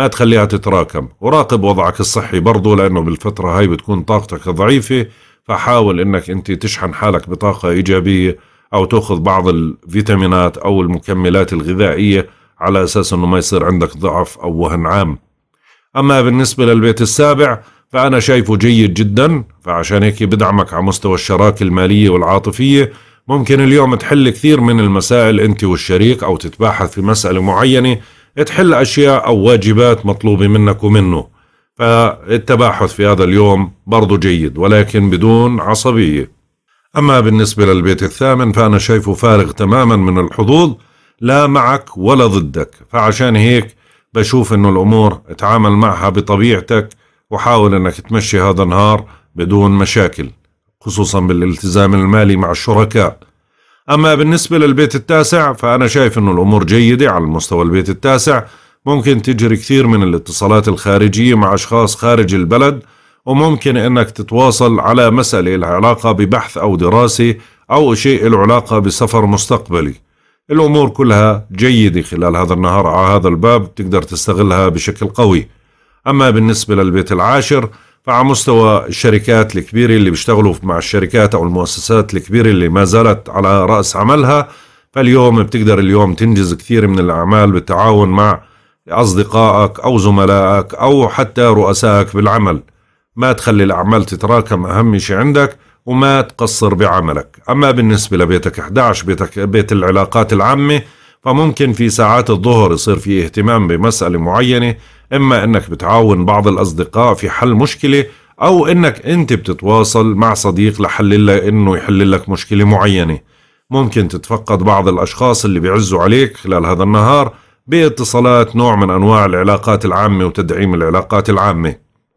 ما تخليها تتراكم وراقب وضعك الصحي برضه لأنه بالفترة هاي بتكون طاقتك ضعيفة فحاول أنك أنت تشحن حالك بطاقة إيجابية أو تأخذ بعض الفيتامينات أو المكملات الغذائية على أساس أنه ما يصير عندك ضعف أو وهن عام أما بالنسبة للبيت السابع فأنا شايفه جيد جدا فعشان هيك بدعمك على مستوى الشراكة المالية والعاطفية ممكن اليوم تحل كثير من المسائل أنت والشريك أو تتباحث في مسألة معينة تحل أشياء أو واجبات مطلوبة منك ومنه فالتباحث في هذا اليوم برضو جيد ولكن بدون عصبية أما بالنسبة للبيت الثامن فأنا شايفه فارغ تماما من الحظوظ لا معك ولا ضدك فعشان هيك بشوف أنه الأمور اتعامل معها بطبيعتك وحاول أنك تمشي هذا النهار بدون مشاكل خصوصا بالالتزام المالي مع الشركاء أما بالنسبة للبيت التاسع فأنا شايف أنه الأمور جيدة على المستوى البيت التاسع ممكن تجري كثير من الاتصالات الخارجية مع أشخاص خارج البلد وممكن أنك تتواصل على مسألة لها علاقة ببحث أو دراسة أو شيء له علاقة بسفر مستقبلي الأمور كلها جيدة خلال هذا النهار على هذا الباب تقدر تستغلها بشكل قوي أما بالنسبة للبيت العاشر فعلى مستوى الشركات الكبيرة اللي بيشتغلوا مع الشركات أو المؤسسات الكبيرة اللي ما زالت على رأس عملها فاليوم بتقدر اليوم تنجز كثير من الأعمال بالتعاون مع أصدقائك أو زملائك أو حتى رؤسائك بالعمل ما تخلي الأعمال تتراكم أهم شيء عندك وما تقصر بعملك أما بالنسبة لبيتك 11 بيتك بيت العلاقات العامة فممكن في ساعات الظهر يصير في اهتمام بمسألة معينة إما إنك بتعاون بعض الأصدقاء في حل مشكلة أو إنك أنت بتتواصل مع صديق لحل لك إنه يحل لك مشكلة معينة ممكن تتفقد بعض الأشخاص اللي بيعزوا عليك خلال هذا النهار باتصالات نوع من أنواع العلاقات العامة وتدعيم العلاقات العامة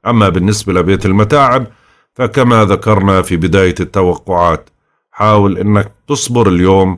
أما بالنسبة لبيت المتاعب فكما ذكرنا في بداية التوقعات حاول إنك تصبر اليوم